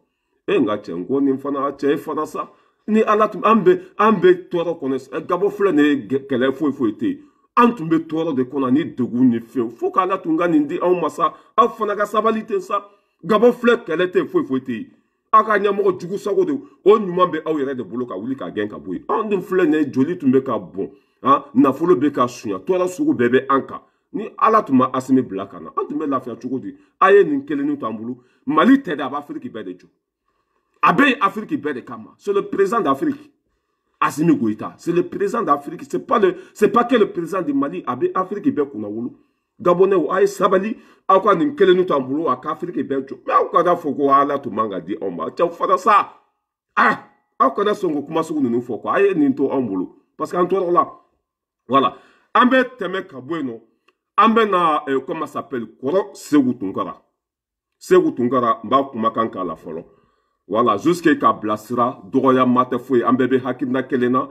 Speaker 1: e nka cɛ n ko nin fana cɛ ye fana sa ni ala tun an bɛ an bɛ tɔɔrɔ kɔnɔ eh, gabon filɛ nin ye kɛlɛ foyi foyi tɛ yen. an tun bɛ tɔɔrɔ de kɔnɔ ani degun ni fɛnw fo k'ala tun ka nin di anw ma sa aw fana ka sabali ten sa gabɔ filɛ kɛlɛ tɛ foyi foyi tɛ yen aw ka ɲɛmɔgɔ jugu sago de o ɲuman bɛ aw yɛrɛ de bolo ka wuli ka gɛn ka bɔ yen anw dun filɛ nin ye joli tun bɛ ka bɔn han nafolo bɛ ka sunya tɔɔrɔ sugu bɛɛ bɛ an kan ni ala tun ma asimi bila ka na an tun bɛ lafiya cogo di a ye nin kelennin to an bolo mali tɛ dɛ a bɛ afiriki bɛɛ de jɔ a bɛ yen afiriki bɛɛ de kama c'est le président d'afrique Asimi Goïta. C'est le président d'Afrique. C'est pas le, c'est pas que le président du Mali. Abe Afrique be kuna wolo. Gabonais ou oh, aye sabali. Akwa ni mkele nou tamboulo. Aka Afrique be chou. Mais akwa da foko ala tu manga di omba. Tchao fada sa. Ah! Akwa da songo kuma sogo nou foko. Aye ninto ombolo. Parce qu'en toi là. Voilà. Ambe teme kabweno. Ambe na, eh, comment s'appelle? Koro Segou Tunkara. Segou Tunkara, mba kumakan ka la folon. wala juske k'a bilasira dɔgɔyama tɛ foyi an bɛɛ bɛ hakilina kelen na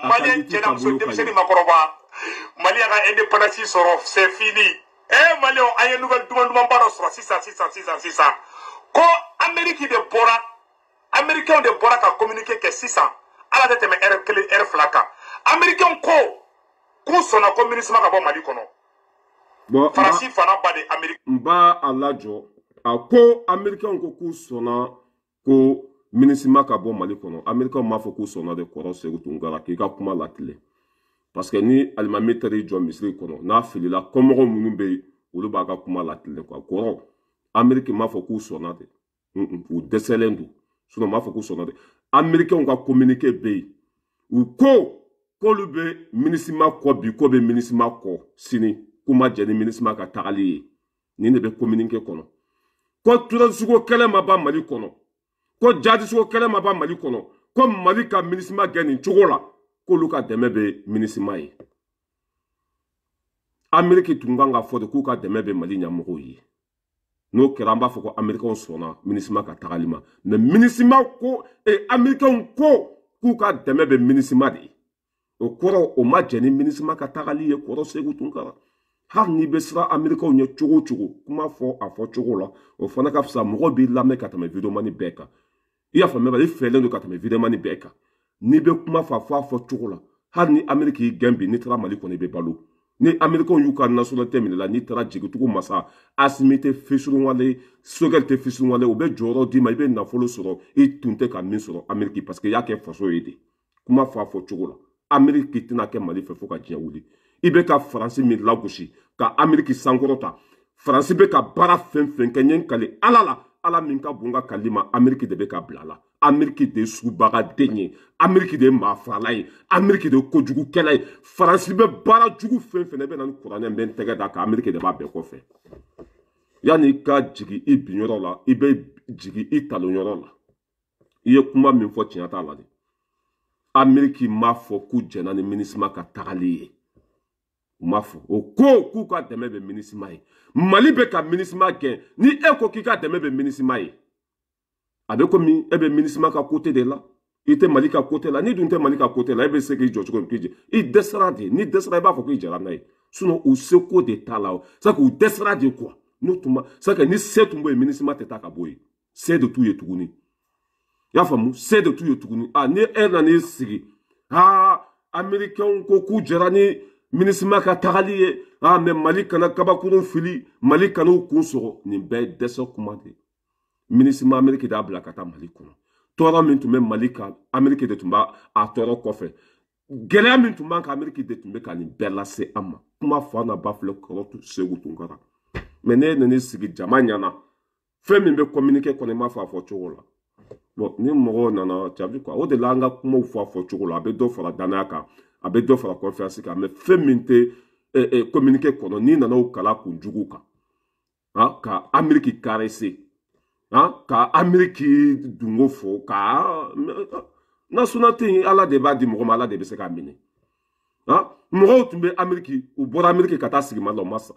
Speaker 1: maliyɛn cɛnamuso denmisɛnnin makɔrɔba maliyɛn ka indepandansi sɔrɔ c'est fini eh maliyɛnw an ye nouvelle duman dumanba dɔ sɔrɔ sisan sisan sisan sisan ko amériki de bɔra amérikɛnw de bɔra ka communiqué kɛ sisan ala tɛ tɛmɛ ɛri kelen ɛri fila kan amérikɛnw ko k'u sɔnna ko minisima ka bɔ mali kɔnɔ bon faransi fana ba de amériki n b'a a lajɔ a ah, ko amérikɛnw ko k'u sɔnna ko minisima ka bɔ mali kɔnɔ amerikaw m'a fɔ k'u sɔnna de kɔrɔ segu tun gara k'i ka kuma latile parseke ni alimami tari jɔ misiri kɔnɔ n'a filila kɔmɔgɔ minnu bɛ yen olu b'a ka kuma latile kuwa kɔrɔ ameriki m'a fɔ k'u sɔnna de u dɛsɛlen don sinɔn m'a fɔ k'u sɔnna de amerikɛnw ka kominike bɛ yen u ko k'olu bɛ minisima kɔ bi k'o bɛ minisima kɔ sini k'u ma jɛ ni minisima ka tagali ye nin de bɛ kominike kɔnɔ ko turansugu kɛlɛ ma ban mali kɔnɔ ko jadisogo kɛlɛ ma ba mali kɔnɔ ko mali ka minisima gɛ nin cogo la k'olu ka dɛmɛ bɛ minisima ye ameriki tun kan ka fɔ de k'u ka dɛmɛ bɛ mali ɲamɔgɔw ye n'o kɛra an b'a fɔ ko amerikɛnw sɔnna minisima ka tagali ma mɛ minisima ko eh, amerikɛnw ko k'u ka dɛmɛ bɛ minisima de ye o kɔrɔ o ma jɛ ni minisima ka tagali ye kɔrɔ segu tun kɛra hali n'i bɛ siran amerikɛnw ye cogo o cogo kuma fɔ a fɔ cogo la o fana ka fisa mɔgɔ b'i lamɛn ka tɛmɛ vidéoman bɛɛ kan i y'a faamuya bari i fɛlen don ka tɛmɛ videma ni bɛɛ kan n'i bɛ kuma fɔ a fɔ a fɔ cogo la hali ni ameriki y'i gɛn bi n'i taara mali kɔnɔ i bɛ balo ni amerikɛnw y'u ka nasɔnalite minɛ la n'i taara jigitugu masa asimi tɛ fisuruwale sogɛli tɛ fisuruwale u bɛ jɔyɔrɔ d'i ma i bɛ nafolo sɔrɔ i tun tɛ ka min sɔrɔ ameriki parseke i y'a kɛ faso ye de kuma fɔ a fɔ cogo la ameriki tɛna kɛ mali fɛ fɔɔ ka diɲɛ wuli i bɛ ka faransi min lagosi ka ameriki sankɔrɔta faransi bɛ ka baara fɛn fɛn kɛ ɲɛ kali ala la ala min ka bon ka kali ma ameriki de bɛ ka bila la ameriki de ye sugubagaden ye ameriki de ye maafala ye ameriki de ye kojugukɛla ye faransi bɛ baara jugu fɛn fɛn bɛ na ni kuranɛ bɛ n tɛgɛ da ka ameriki de b'a bɛɛ kɔfɛ yanni i ka jigi i binyɔrɔ la i bɛ jigi i talonyɔrɔ la i ye kuma min fɔ tiɲɛ t'a la de ameriki m'a fɔ k'u jɛnna ni minisima ka tagali ye u m'a fo o ko k'u ka dɛmɛ bɛ minisima ye mali bɛ ka minisima kɛ ni e ko k'i ka dɛmɛ bɛ minisima ye a bɛ komi e bɛ minisima ka kote de la i tɛ mali ka kote la ni dun tɛ mali ka kote la e bɛ se k'i jɔ cogo min k'i jɛ i dɛsɛra de ni dɛsɛra i b'a fɔ k'i jara n'a ye sinɔn u seko de t'a la c'est que u dɛsɛra de kuwa n'u tun ma c'est que ni se tun bɔ yen minisima tɛ taa ka bɔ yen se de t'u ye tuguni i y'a faamu se de t'u ye tuguni a ni e nan'i sigi aa amerikɛnw ko k'u jɛra ni minisima ah, ka tagali ye a mɛ mali kana kabakurun fili mali kan'u kun sɔgɔ nin bɛɛ ye dɛsɛ kuma de ye minisima ameriki de y'a bila ka taa mali kɔnɔ tɔɔrɔ min tun bɛ mali kan ameriki de tun b'a a tɔɔrɔ kɔfɛ gɛlɛya min tun b'an kan ameriki de tun bɛ ka nin bɛɛ lase an ma kuma fa na ba filɛ kɔrɔ tun segu tun kɛra mɛ ne nan'i sigi jama ɲɛna fɛn min bɛ kɔminike kɔnɔ i m'a fɔ a fɔ cogo la bɔn ni mɔgɔw nana cabi kuwa o de la an ka kumaw fɔ a fɔ cogo la a bɛ dɔ fara danaya kan a bɛ dɔ fara confiance kan mɛ fɛn min tɛ eh, eh, communiqué kɔnɔ n'i nana o kala kun jugu kan ah, ka ameriki caresse ah, ka ameriki dungo fɔ ka nasuna tɛ yen ala de b'a di mɔgɔ ma ala de bɛ se k'a minɛ ah, mɔgɔw tun bɛ ameriki u bɔra ameriki ka taa sigi mali la u ma sa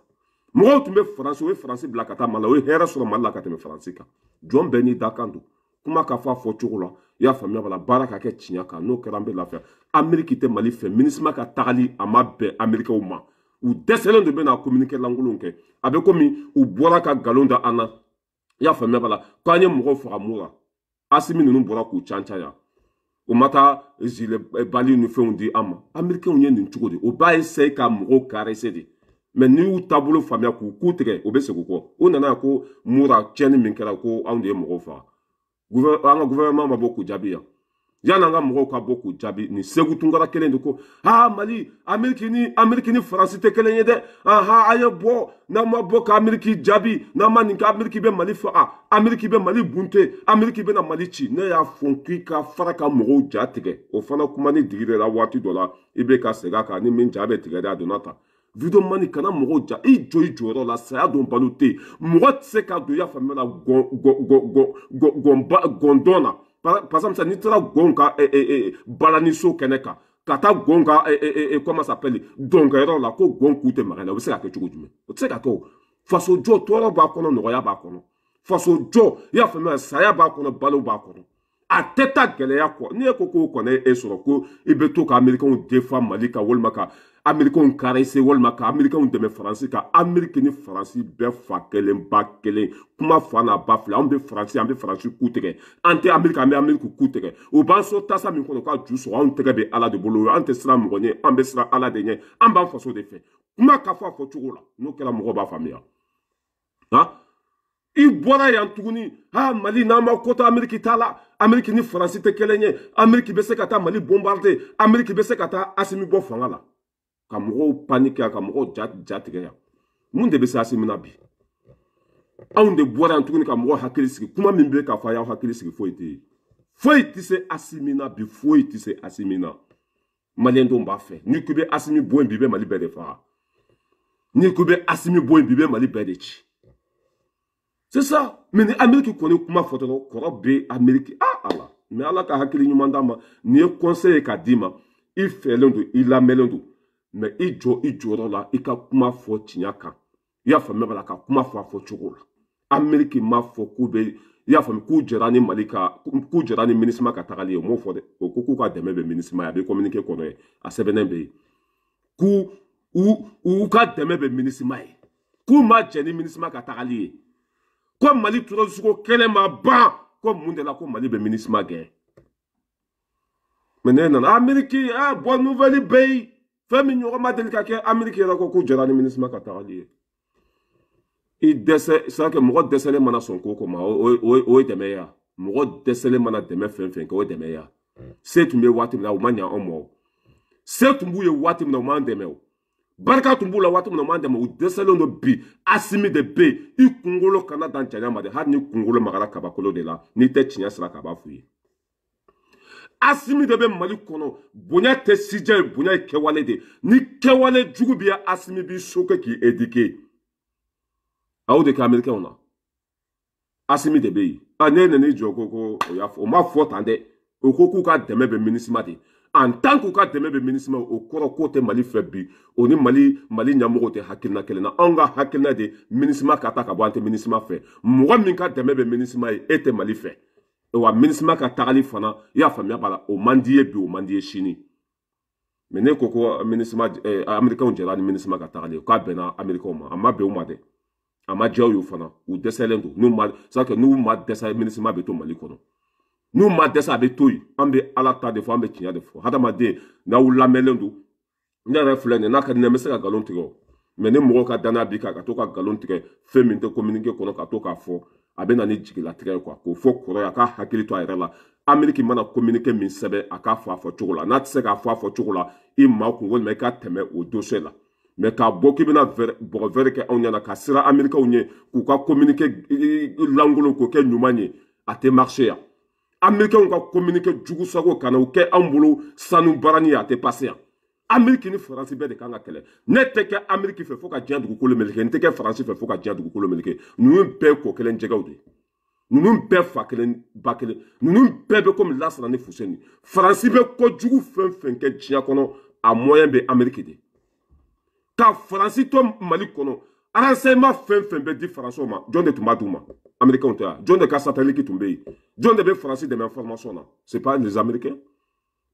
Speaker 1: mɔgɔw tun bɛ faransi u ye faransi bila ka taa mali la u ye hɛrɛ sɔrɔ mali la ka tɛmɛ faransi kan jɔn bɛɛ n'i da kan don kuma ka fɔ a fɔ cogo la i y'a faamuya bala baara ka kɛ tiɲɛ kan n'o kɛra an bɛ lafiya ameriki tɛ mali fɛ minisima ka tagali a ma bɛn amerikɛw ma u dɛsɛlen de bɛna communiqué lankolon kɛ a bɛ komi u bɔra ka nkalon da an na i y'a faamuya bala k'an ye mɔgɔw faga mun la asimi ninnu bɔra k'u can caya u ma taa zile bali ni fɛnw di an ma amerikɛw ye nin cogo de o b'a essaye ka mɔgɔw karese de mɛ n'i y'u taabolo faamuya k'u k'u tigɛ o bɛ segin kɔ u nana ko mura tiɲɛni min kɛra ko anw de ye mɔgɔw faga an ah, ka gouvernement ma bɔ k'u jaabi yan yan'an ka mɔgɔw ka bɔ k'u jaabi nin segu tunkara kelen de ko ha ah, mali ameriki ni ameriki ni faransi tɛ kelen ye dɛ aha an ye bɔ n'an ma bɔ ka ameriki jaabi n'an ma nin kɛ ameriki bɛ mali faga ameriki ah, bɛ mali bunte ameriki bɛna mali ci ne y'a fɔ k'i ka fara ka mɔgɔw ja tigɛ o fana kuma ni digi de la waati dɔ la i bɛ ka segin a kan ni min ja bɛ tigɛ de a donna tan vidɔmani kana mɔgɔw ja i jɔ i jɔyɔrɔ la saya don balo tɛ yen mɔgɔ tɛ se ka don i ka faamuya la gɔn gɔn gɔn gɔn gɔndɔn na par exemple n'i taara gɔn ka eh, eh, eh, balaniso kɛnɛ kan ka taa gɔn ka comment s'appelle dɔnkɛyɔrɔ la ko gɔn k'u tɛ maga la o bɛ se ka kɛ cogo jumɛn o tɛ se ka kɛ o fasojɔ tɔɔrɔ b'a kɔnɔ nɔgɔya b'a kɔnɔ fasojɔ i y'a faamuya saya b'a kɔnɔ balo b'a kɔnɔ a tɛ taa gɛlɛya kɔ n'i e ko k'o kɔni e sɔrɔ ko i bɛ to ka amerikɛnw defa mali kan walima ka amerikɛnw karese walima ka amerikɛnw dɛmɛ faransi kan ameriki ni faransi bɛɛ fa kelen ba kelen kuma fa n'a ba fila anw bɛ faransi an bɛ faransi ku tigɛ an tɛ amerika an bɛ ameriki ku tigɛ o b'an so tasa min kɔnɔ k'a ju sɔrɔ anw tɛgɛ bɛ ala de bolo an tɛ siran mɔgɔ ɲɛ an bɛ siran ala de ɲɛ an b'an faso de fɛ kuma ka fɔ a fɔcogo la n'o kɛra mɔgɔw b'a faamuya han i bɔra yan tuguni ha mali n'an ma kota ameriki t'a la ameriki ni faransi tɛ kelen ye ameriki bɛ se ka taa mali bombarde ameriki bɛ se ka taa asimi bɔ fanga la ka mɔgɔw panike yan ka mɔgɔw jatigɛ yan mun de bɛ se asimi na bi anw de bɔra yan tuguni ka mɔgɔw hakili sigi kuma min bɛ k'a fɔ a y'aw hakili sigi foyi tɛ yen foyi tɛ se asimi na bi foyi tɛ se asimi na maliyɛn denw b'a fɛ n'i ko i bɛ asimi bon bi i bɛ mali bɛɛ de faga n'i ko i bɛ asimi bon bi i bɛ mali bɛɛ de ci sisan mɛ ni ameriki kɔni kuma fɔ dɔrɔn kɔrɔ bɛ ameriki a ah, ala mɛ ala ka hakili ɲuman d'a ma nin ye kɔnsɛn ye k'a d'i ma i fɛlen don i lamɛnlen don mɛ i jɔ i jɔyɔrɔ la i ka kuma fɔ tiɲɛ kan i y'a faamuya b'a la ka kuma fɔ a fɔcogo la ameriki m'a fɔ k'u bɛ i y'a faamu k'u jɛra ni mali ka k'u jɛra ni minisima ka tagali ye eh. o m'o fɔ dɛ o ko k'u ka dɛmɛ bɛ minisima ye a bɛ communiqué kɔnɔ ye a sɛbɛnnen bɛ yen k'u u u ka dɛmɛ bɛ minisima ye k'u ma jɛ ni minisima ka tagali ye ko mali tora dusuko kɛlɛ ma ban ko mun de la ko mali bɛ minisima gɛn mɛ ne nana ameriki a bɔ nuvɛli bɛ yen fɛn min ɲɔgɔn ma deli ka kɛ ameriki yɛrɛ ko ko jara ni minisima ka tagali ye i dɛsɛ sanke mɔgɔ dɛsɛlen mana sɔn ko ko ma o ye dɛmɛ ya mɔgɔ dɛsɛlen mana dɛmɛ fɛn fɛn kɛ o ye dɛmɛ ya se tun bɛ waati min na u ma ɲa anw ma o se tun b'u ye waati min na u m'an dɛmɛ o barika tun b'u la waati min na u m'a dɛmɛ u dɛsɛlen don bi asimi de bɛ yen i kunkolo kana dan cɛɲa ma dɛ hali ni kunkolo magara kabakolo de la n'i tɛ tiɲɛ sira k'a b'a f'u ye asimi de bɛ mali kɔnɔ bonya tɛ sijɛ ye bonya ye kɛwale de ni kɛwale jugu b'i ye asimi b'i soke k'i éduquer aw de kɛ amerikɛnw na asimi de bɛ yen ne nan'i jɔ ko ko o y'a fɔ o ma fɔ tan dɛ o ko k'u ka dɛmɛ bɛ minisima de en tant qu'u ka dɛmɛ bɛ minisima o kɔrɔ k'o tɛ mali fɛ bi o ni mali mali ɲɛmɔgɔw tɛ hakilina kelen na anw ka hakilina de minisima ka ta ka bɔ an tɛ minisima fɛ mɔgɔ min ka dɛmɛ bɛ minisima ye e tɛ mali fɛ wa minisima ka tagali fana i y'a faamuya b'a la o man di ye bi o man di ye sini mɛ ne ko ko minisima eh, amerikɛnw jɛra ni minisima ka tagali ye k'a bɛnna amerikɛnw ma a ma bɛn u ma dɛ a ma diya u ye fana u dɛsɛlen don n'u ma n'u ma dɛsɛ minisima bɛ to mali kɔnɔ n'u ma dɛsɛ a bɛ to yen an bɛ ala ta de fɔ an bɛ tiɲɛ de fɔ hadamaden n'aw lamɛnlen don ne yɛrɛ filɛ nin n'a ka di ne bɛ se ka nkalon tigɛ o mɛ ni mɔgɔw ka danaya b'i kan ka to ka nkalon tigɛ fɛn min tɛ communiqué kɔnɔ ka to k'a fɔ a bɛ na ni jigilatigɛ ye k'o fɔ kɔrɔ ye a k'a hakili to a yɛrɛ la ameriki mana communiqué min sɛbɛn a k'a fɔ a fɔcogo la n'a tɛ se k'a fɔ a fɔcogo la i maa kun walima i ka tɛmɛ o dossier la mɛ k'a bɔ k'i bɛna bɔgɔ vɛrɛ kɛ anw ɲɛna ka sira amerikaw ye k'u ka communiqué lankolon k'o kɛ ɲuman ye a tɛ marché yan amerikɛnw ka kominike jugusago ka na o kɛ an bolo sanu barani ye a tɛ pase yan ameriki ni faransi bɛɛ de kan ka kɛlɛ ne tɛ kɛ ameriki fɛ fɔɔ ka diɲɛ dugukolo meleke n tɛ kɛ faransi fɛ fɔɔ ka diɲɛ dugukolo meleke nunu bɛɛ kɔ kelen jɛgɛw de nunu bɛɛ fa kelen ba kelen nunu bɛɛ bɛ komi lasana ni fuseni faransi bɛ kojugu fɛn fɛn kɛ diɲɛ kɔnɔ a mɔyɛn bɛ ameriki de ka faransi to mali kɔnɔ aransɛnma fɛn fɛn bɛ di faransɛw ma jɔn de tun b'a d'u ma américain tɛ wa jɔn de ka satellite tun bɛ yen jɔn de bɛ faransi dɛmɛ information na c'est pas les américains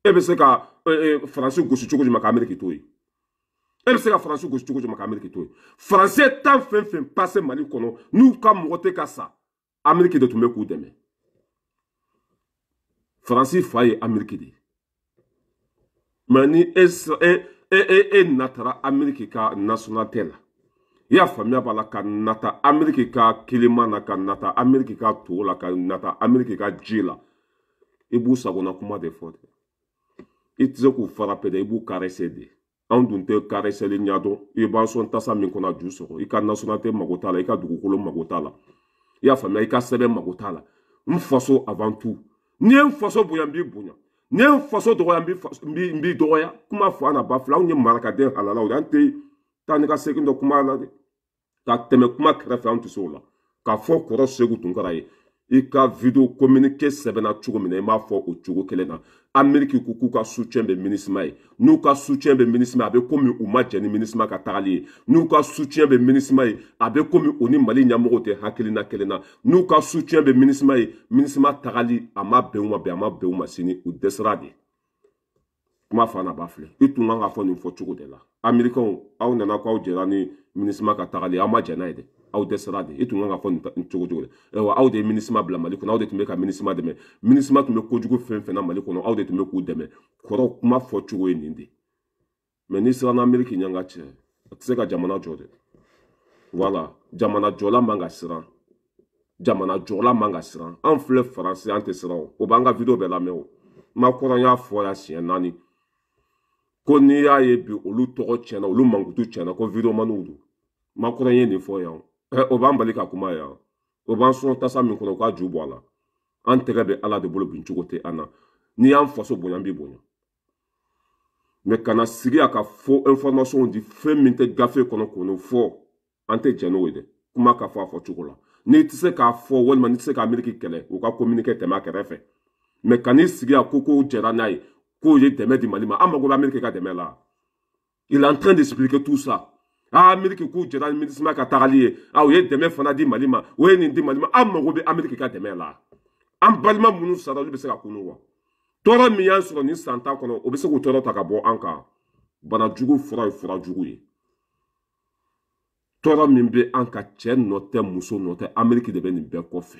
Speaker 1: e bɛ se ka faransi gosi cogo jumɛn ka amérique to yen e bɛ se ka faransi gosi cogo jumɛn ka amérique to yen faransɛ tan fɛn fɛn passe mali kɔnɔ n'u ka mɔgɔ tɛ ka sa amérique de tun bɛ k'u dɛmɛ faransi fa ye amérique de ye mɛ ni e e e e natara amérique ka nationalité la i y'a faamuya b'a la ka nata ameriki ka kelema na ka nata ameriki ka to la ka nata ameriki ka ji la i b'u sagona kuma de fɔ dɛ i tɛ se k'u farapɛ dɛ i b'u karɛsɛ de anw dun tɛ karɛsɛli ɲadɔn i b'an sɔn tasa min kɔnɔ ju sɔrɔ i ka nasɔnnatɛ mago t'a la i ka dugukolo mago t'a la i y'a faamuya i ka sɛbɛn mago t'a la n faso avant tout n'i ye n faso bonya n b'i bonya n'i ye n faso dɔgɔya n b'i dɔgɔya kuma fa na ba fila anw ye marakaden halalaw de an tɛ taa ni ka segin dɔ kuma la dɛ ka tɛmɛ kuma kɛrɛfɛ an tɛ se o la k'a fɔ kɔrɔ segu tunkara ye i ka video communiqué sɛbɛnna cogo min na i m'a fɔ o cogo kelen na ameriki ko k'u ka soutien bɛ minisima ye n'u ka soutien bɛ minisima a bɛ komi u ma jɛn ni minisima ka tagali ye n'u ka soutien bɛ minisima ye a bɛ komi u ni mali ɲɛmɔgɔw tɛ hakilina kelen na n'u ka soutien bɛ minisima ye minisima tagali a ma bɛn u ma bi a ma bɛn u ma sini u dɛsɛra de kuma fa na b'a filɛ i tun kan ka fɔ nin fɔ cogo de la amerikɛnw aw nana ko aw jɛra ni minisima ka tagali aw ma jɛ n'a ye dɛ aw dɛsɛra de i e tun kan ka fɔ nin cogo cogo de ayiwa aw de ye minisima bila mali kɔnɔ aw de tun bɛ ka minisima dɛmɛ minisima tun bɛ kojugu fɛn fɛn na mali kɔnɔ aw de tun bɛ k'u dɛmɛ kɔrɔ kuma fɔ cogo ye nin de mɛ n'i sera n'ameriki ɲanga cɛ a tɛ se ka jamana jɔ dɛ wala jamana jɔla man ka siran jamana jɔla man ka siran an filɛ faransi an tɛ siran o o b'an ka video bɛɛ lamɛn o ma kɔrɔ y'a fɔ ya siɲɛ naani ko n'i y'a ye bi olu tɔgɔ tiɲɛna olu mankutu tiɲɛna ko videomaniw do makɔrɔ ye nin fɔ yan o b'an bali ka kuma yan o b'an sɔn tasa min kɔnɔ u k'a ju bɔ a la an tɛgɛ bɛ ala de bolo bin cogo tɛ an na n'i y'an faso bonya an b'i bonya mɛ kana sigi a ka fɔ information di fɛn min tɛ gafe kɔnɔ k'o fɔ an tɛ jɛn n'o ye dɛ kuma ka fɔ a fɔ cogo la n'i tɛ se k'a fɔ walima n'i tɛ se k'a meleke kɛlɛ u ka communiqué tɛmɛ a kɛrɛfɛ mɛ kan'i sigi a ko k'o jɛra n'a ye k'o ye dɛmɛ di mali ma an ah, mago bɛ ameriki ka dɛmɛ la il est en train d'expliquer tout ça ah ameriki k'u jɛra ni minisima ka tagali ye ah u ye dɛmɛ fana di mali ma o ye nin di mali ma an ah, mago bɛ ameriki ka dɛmɛ la an balima minnu sara olu bɛ se ka kunu wa tɔɔrɔ min y'an sɔrɔ nin san tan kɔnɔ o bɛ se k'o tɔɔrɔ ta ka bɔ an kan bana jugu fura ye fura jugu ye tɔɔrɔ min bɛ an ka cɛ nɔ tɛ muso nɔ tɛ ameriki de bɛ nin bɛɛ kɔfɛ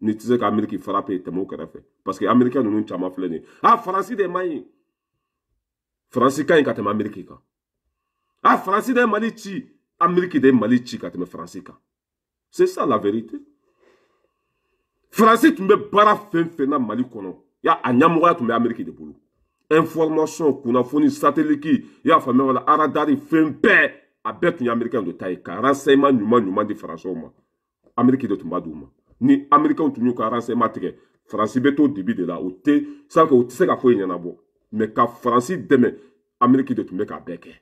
Speaker 1: n'i tɛ se ka ameriki farape tɛmɛ o kɛrɛfɛ parce que amerikɛ ninnu caman filɛ nin ye a ah, faransi de man ɲi faransi ka ɲi ka tɛmɛ ameriki kan a ah, faransi de ye mali ci ameriki de ye mali ci ka tɛmɛ faransi kan c'est ça la vérité faransi tun bɛ baara fɛn fɛn na mali kɔnɔ ya a ɲɛmɔgɔya tun bɛ ameriki de bolo information kunnafoni sateliki y'a faamuya wala aradari fɛn bɛɛ a bɛɛ tun ye amerikɛnw de ta ye ka renseignement ɲuman ɲuman di faransaw ma ameriki de tun b'a d'u ma ni amerikɛnw tun y'u ka ransɛma tigɛ faransi bɛ to dibi de la o tɛ sanfɛ o tɛ se ka foyi ɲɛnabɔ mɛ ka faransi dɛmɛ ameriki de tun bɛ k'a bɛɛ kɛ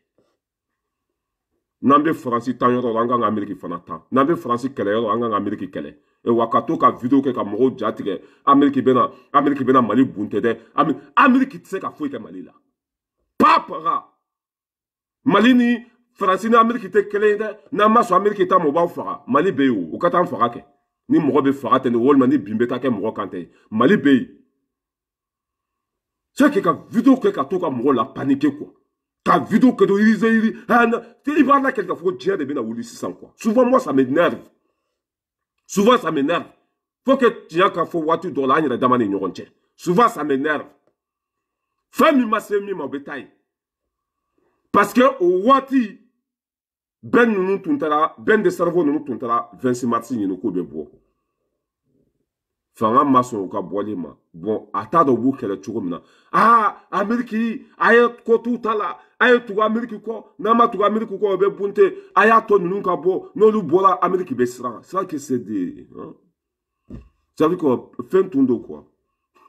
Speaker 1: n'an bɛ faransi tan yɔrɔ la an kan ka ameriki fana tan n'an bɛ faransi kɛlɛ yɔrɔ an kan ka ameriki kɛlɛ wa ka to ka video kɛ ka mɔgɔw ja tigɛ ameriki bɛna ameriki bɛna mali bunte dɛ ameriki tɛ se ka foyi kɛ mali la papara mali ni faransi ni ameriki tɛ kelen ye dɛ n'an ma sɔn ameriki ta ma u b'aw faga mali bɛ yen o u ka taa an faga kɛ ni mɔgɔ bɛ faga tɛ walima ni bin bɛ taa kɛ mɔgɔ kan tɛ mali bɛ yen cɛ k'i ka video kɛ ka to ka mɔgɔw la panike kuwa ka video kɛ to irize iri i b'a lakɛli k'a fɔ ko diɲɛ de bɛna wuli sisan kuwa souvent moi ça m'énerve souvent ça m'énerve faut que tiɲɛ ka fɔ waati dɔ la an yɛrɛ dama ni ɲɔgɔn cɛ souvent ça m'énerve fɛn min ma se min ma o bɛ taa yen parce que o waati bɛn ninnu tun taara bɛn de cerveau ninnu tun taara 26 mars ɲini k'o bɛ bɔ fanga ma sɔn u ka bɔli ma bɔn a t'a dɔn u b'u kɛlɛ cogo min na aa amiriki a ye ko t'u ta la a ye tugu amiriki kɔ n'a ma tugu amiriki kɔ o bɛ bunte a y'a tɔ ninnu ka bɔ n'olu bɔra amiriki bɛ siran siran k'i se de ye sabu kɔ fɛn tun don kuwa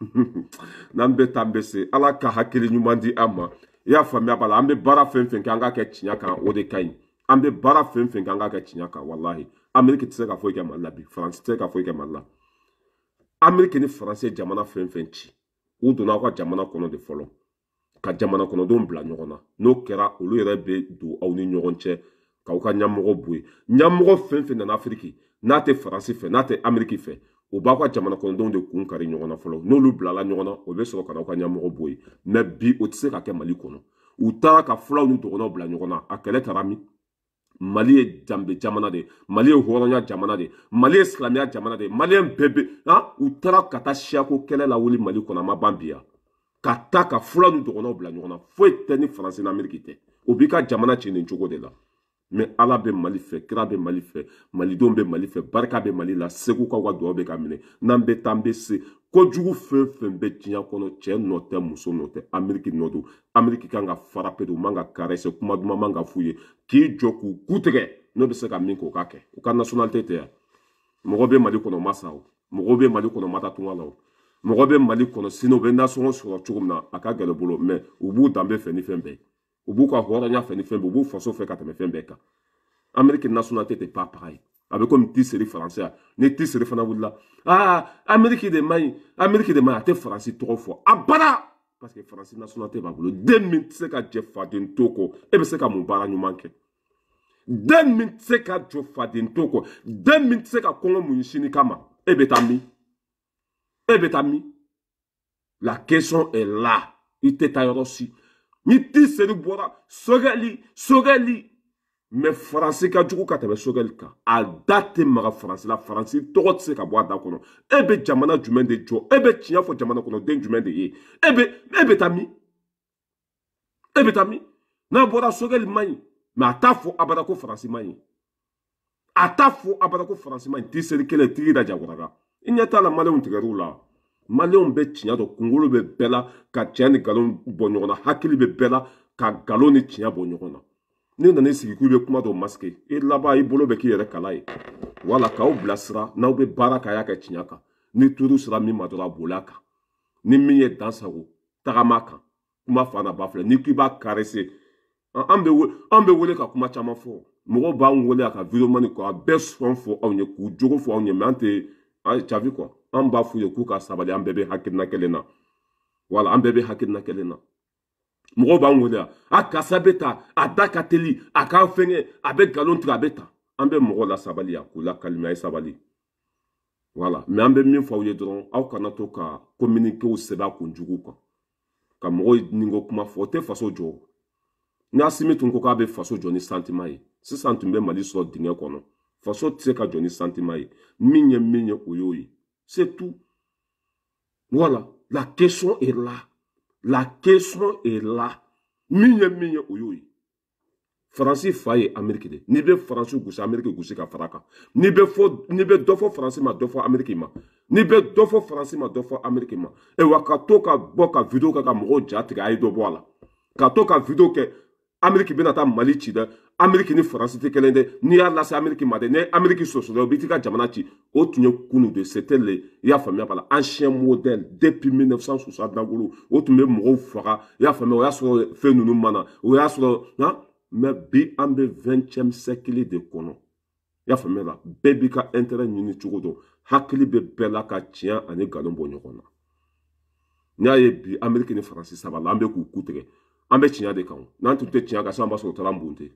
Speaker 1: n'an bɛɛ t'an bɛ se ala ka hakili ɲuman di an ma i y'a faamuya b'a la an bɛ baara fɛn fɛn kɛ an k'a kɛ tiɲɛ kan o de ka ɲi an bɛ baara fɛn fɛn kɛ an k'a kɛ tiɲɛ kan walahi amiriki tɛ se ka foyi kɛ mali la bi faransi tɛ se ka foyi kɛ mali la. ameriki ni faransi ye jamana fɛn fɛn ci u donna aw ka jamana kɔnɔ de fɔlɔ ka jamana kɔnɔdenw bila ɲɔgɔn na n'o kɛra olu yɛrɛ bɛ don aw ni ɲɔgɔn cɛ k'aw ka ɲɛmɔgɔ bɔ yen ɲɛmɔgɔ fɛn fɛn nana afiriki n'a tɛ faransi fɛ n'a tɛ ameriki fɛ u b'aw ka jamana kɔnɔdenw de kun kari ɲɔgɔn na fɔlɔ n'olu bilala ɲɔgɔn na o bɛ sɔrɔ ka n'aw ka ɲɛmɔgɔ bɔ yen mɛ bi o tɛ se ka kɛ mali kɔnɔ u taara ka fulaw ni dɔgɔnɔw bila ɲɔgɔn na a kɛlɛ taara min mali ye danbe jamana de mali ye hɔrɔnya jamana de mali ye silamɛya jamana de maliyɛn bɛɛ bɛ han u taara ka taa siyako kɛlɛ lawuli mali kɔnɔ a ma ban bi yan ka taa ka fura n'u dɔgɔnɔw bila ɲɔgɔn na foyi tɛ ni faransi ni ameriki tɛ o b'i ka jamana ci nin cogo de la mɛ ala bɛ mali fɛ kira bɛ mali fɛ malidenw bɛ mali fɛ barika bɛ mali la segukaw ka dɔw bɛ ka minɛ n'an bɛ taa an bɛ se kojugu fɛn fɛn bɛ diɲɛ kɔnɔ cɛɛ nɔ tɛ muso nɔ tɛ ameriki nɔ don ameriki kan ka farape do man ka karɛsɛ kuma duman man ka f'u ye k'i jɔ k'u kuu tigɛ n'o bɛ se ka min k'o ka kɛ u ka nasɔnalite tɛ ya mɔgɔ bɛ mali kɔnɔ masa o mɔgɔ bɛ mali kɔnɔ mata tunga la o mɔgɔ bɛ mali kɔnɔ sini u bɛ nasɔngɔ sɔrɔ cogo min na a ka gɛlɛ bolo mɛ u b'u danbe fɛ ni fɛn bɛɛ ye u b'u ka hɔrɔnya fɛ ni fɛn bɛɛ u b'u faso fɛ ka tɛmɛ fɛn bɛɛ kan ameriki nasɔnalite tɛ pas pareil ah, a bɛ komi tiseri faransi ya ni tiseri fana wulila aa ameriki de ma ɲi ameriki de ma ɲi a tɛ faransi tɔgɔ fɔ abada parce que faransi nasɔnalite b'a bolo den min tɛ se ka jɛ faden to kɔ e bɛ se ka mun baara ɲuman kɛ den min tɛ se ka jɔ faden to kɔ den min tɛ se ka kɔngɔ muɲu sini kama e eh bɛ taa min e eh bɛ taa min la question est là i tɛ taa yɔrɔ si. ni tiseni bɔra sogɛli sogɛli mɛ faransi ka jugu ka tɛmɛ sogɛli kan a da tɛ maga faransi la faransi tɔgɔ tɛ se ka bɔ a da kɔnɔ e bɛ jamana jumɛn de jɔ e bɛ tiɲɛ fɔ jamana kɔnɔden jumɛn de ye e bɛ e bɛ taa min e bɛ taa min n'a bɔra sogɛli man ɲi mɛ a t'a fɔ abada ko faransi man ɲi a t'a fɔ abada ko faransi man ɲi tiseni kelen tigi da jagorala i ɲɛ t'a la maliyɛnw tigɛr'u la. maliyɛnw bɛ tiɲɛ dɔn kunkolo bɛ bɛɛ la ka tiɲɛ ni nkalon bɔ ɲɔgɔn na hakili bɛ bɛɛ la ka nkalon ni tiɲɛ bɔ ɲɔgɔn na ne nan'i sigi k'i bɛ kuma dɔ masike i laban i bolo bɛ k'i yɛrɛ kala ye wala k'aw bilasira n'aw bɛ baara k'a y'a kɛ tiɲɛ kan ni tuuru sira min ma dɔrɔn a bol'a kan ni min ye dan sago tagama kan kuma fa na ba filɛ n'i k'i b'a karese an bɛ wele ka kuma caman fɔ mɔgɔw b'an wele a ka videoman ni kɔ a bɛɛ sɔn fɔ anw ye k'u jogo fɔ anw ye mɛ an tɛ javi kɔ an b'a f'u ye k'u ka sabali an bɛɛ bɛ hakilina kelen na wala an bɛɛ bɛ hakilina kelen na mɔgɔw b'an wele yan a karisa bɛ ta a da ka teli a k'a fɛngɛ a bɛ nkalon tigɛ a bɛ ta an bɛ mɔgɔw lasabali yan k'u lakalimi a ye sabali wala mɛ an bɛ min f'aw ye dɔrɔn aw kana to ka kominikew sɛbɛn a kun jugu kan ka mɔgɔw ninko kuma fɔ o tɛ faso jɔ n'asimi tun ko k'a bɛ faso jɔ ni santima ye sisan tun bɛ mali sɔrɔ dingɛ kɔnɔ faso tɛ se ka jɔ ni santima ye min ye min ye o y'o ye C'est tout. Voilà. La question est là. La question est là. Minye minye oyoyi. faransi fa ye ameriki de n'i bɛ faransi gosi ameriki gosi ka fara kan n'i bɛ fɔ n'i bɛ dɔ fɔ faransi ma dɔ fɔ ameriki ma n'i bɛ dɔ fɔ faransi ma dɔ fɔ ameriki ma ɛ wa ka to ka bɔ ka video kɛ ka mɔgɔw ja tigɛ a ye dɔ bɔ a la ka to ka video kɛ ameriki bɛna taa mali ci dɛ ameriki ni faransi tɛ kelen dɛ n'i y'a lase ameriki ma dɛ ni ameriki sɔsɔrɔ o b'i t'i ka jamana ci o tun ye kunu de c'était le i y'a faamuya b'a la ancien modèle depuis 1960 dagolo o tun bɛ mɔgɔw faga i y'a faamuya o y'a sɔrɔ fɛn ninnu ma na o y'a sɔrɔ na mais bi an bɛ 20e siècle de kɔnɔ i y'a faamuya la bɛɛ b'i ka intérêt ɲini cogo dɔn hakili bɛ bɛɛ la ka tiɲɛ ani nkalon bɔ ɲɔgɔn na n'i y'a ye bi ameriki ni faransi saba la an bɛ k'u ku tigɛ an bɛ tiɲɛ de kan n'an tun tɛ tiɲɛ kan sisan an b'a sɔrɔ u taara an bunte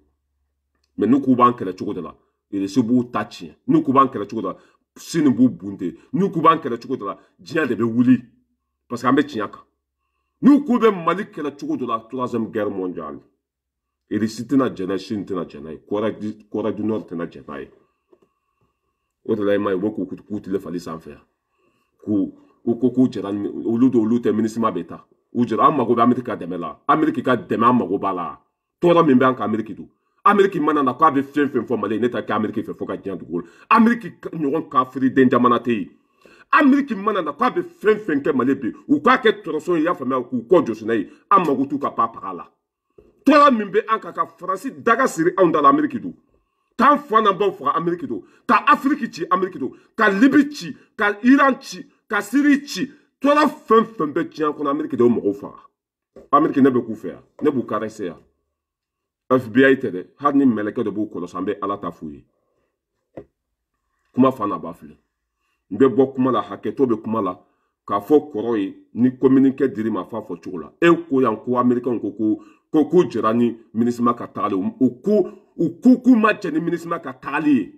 Speaker 1: mɛ n'u k'u b'an kɛlɛ cogo de la irisi b'u ta tiɲɛ n'u k'u b'an kɛlɛ cogo de la sini b'u bunte n'u k'u b'an kɛlɛ cogo de la diɲɛ de bɛ wuli parce que an bɛ tiɲɛ kan n'u k'u bɛ mali kɛlɛ cogo de la troisième guerre mondiale irisi tɛna jɛn n'a ye sini tɛna jɛn n'a ye kɔrɛ du nord tɛna jɛn n'a ye o de la i ma ye u bɛ k'u k'u tile fali sanfɛ yan k'u u ko k'u jɛra olu do olu tɛ minisima bɛ taa u jɛra an mago bɛ ameriki ka dɛmɛ la ameriki ka dɛmɛ an mago b'a la tɔɔrɔ min bɛ an kan ameriki don ameriki mana na k'a bɛ fɛn fɛn fɔ mali ne ta kɛ ameriki fɛ fo ka diɲɛ dugu la ameriki ɲɔgɔn kafiriden jamana tɛ yen ameriki mana na k'a bɛ fɛn fɛn kɛ mali bi u k'a kɛ tɔrɔsɔn ye i y'a faamuya k'u kɔ jɔsina ye an mago t'u ka pan paga la tɔɔrɔ min bɛ an kan ka faransi daga siri anw da la ameriki don k'an fa n'an baw faga ameriki don ka afiriki ci ameriki don ka libi ci ka iran ci ka siri ci tɔɔrɔ fɛn fɛn bɛ diɲɛ kɔnɔ ameriki de y'o mɔgɔw faga ameriki ne bɛ k'u fɛ yan ne b'u kariya FBI tɛ dɛ hali ni mɛlɛkɛ dɔ b'u kɔlɔsi an bɛ ala ta f'u ye kuma fa n'a ba filɛ n bɛ bɔ kuma la hakɛto bɛ kuma la k'a fɔ kɔrɔ ye ni communiqué dir'i ma f'a fɔ cogo la e ko yan ko américain ko ko ko k'u jɛra ni minisima ka tagali u ko u ko k'u ma jɛ ni minisima ka tagali ye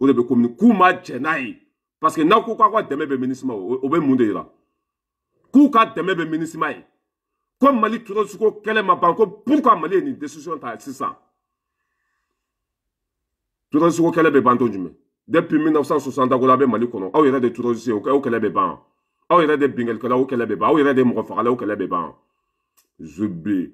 Speaker 1: o de bɛ communi k'u ma jɛ n'a ye parce n'aw ko k'aw ka dɛmɛ bɛ minisima o bɛ mun de yira k'u ka dɛmɛ bɛ minisima ye ko mali kiro suko kɛlɛ ma ban ko pourquoi mali ye nin décision ta sisan terroriste ko kɛlɛ bɛ ban don jumɛn depuis 1960 dagola ah a bɛ mali kɔnɔ aw yɛrɛ de terroriste o kɛlɛ bɛ ban aw yɛrɛ de bingalikɛlaw kɛlɛ bɛ ban aw yɛrɛ de mɔgɔ fagalaw kɛlɛ bɛ ban zube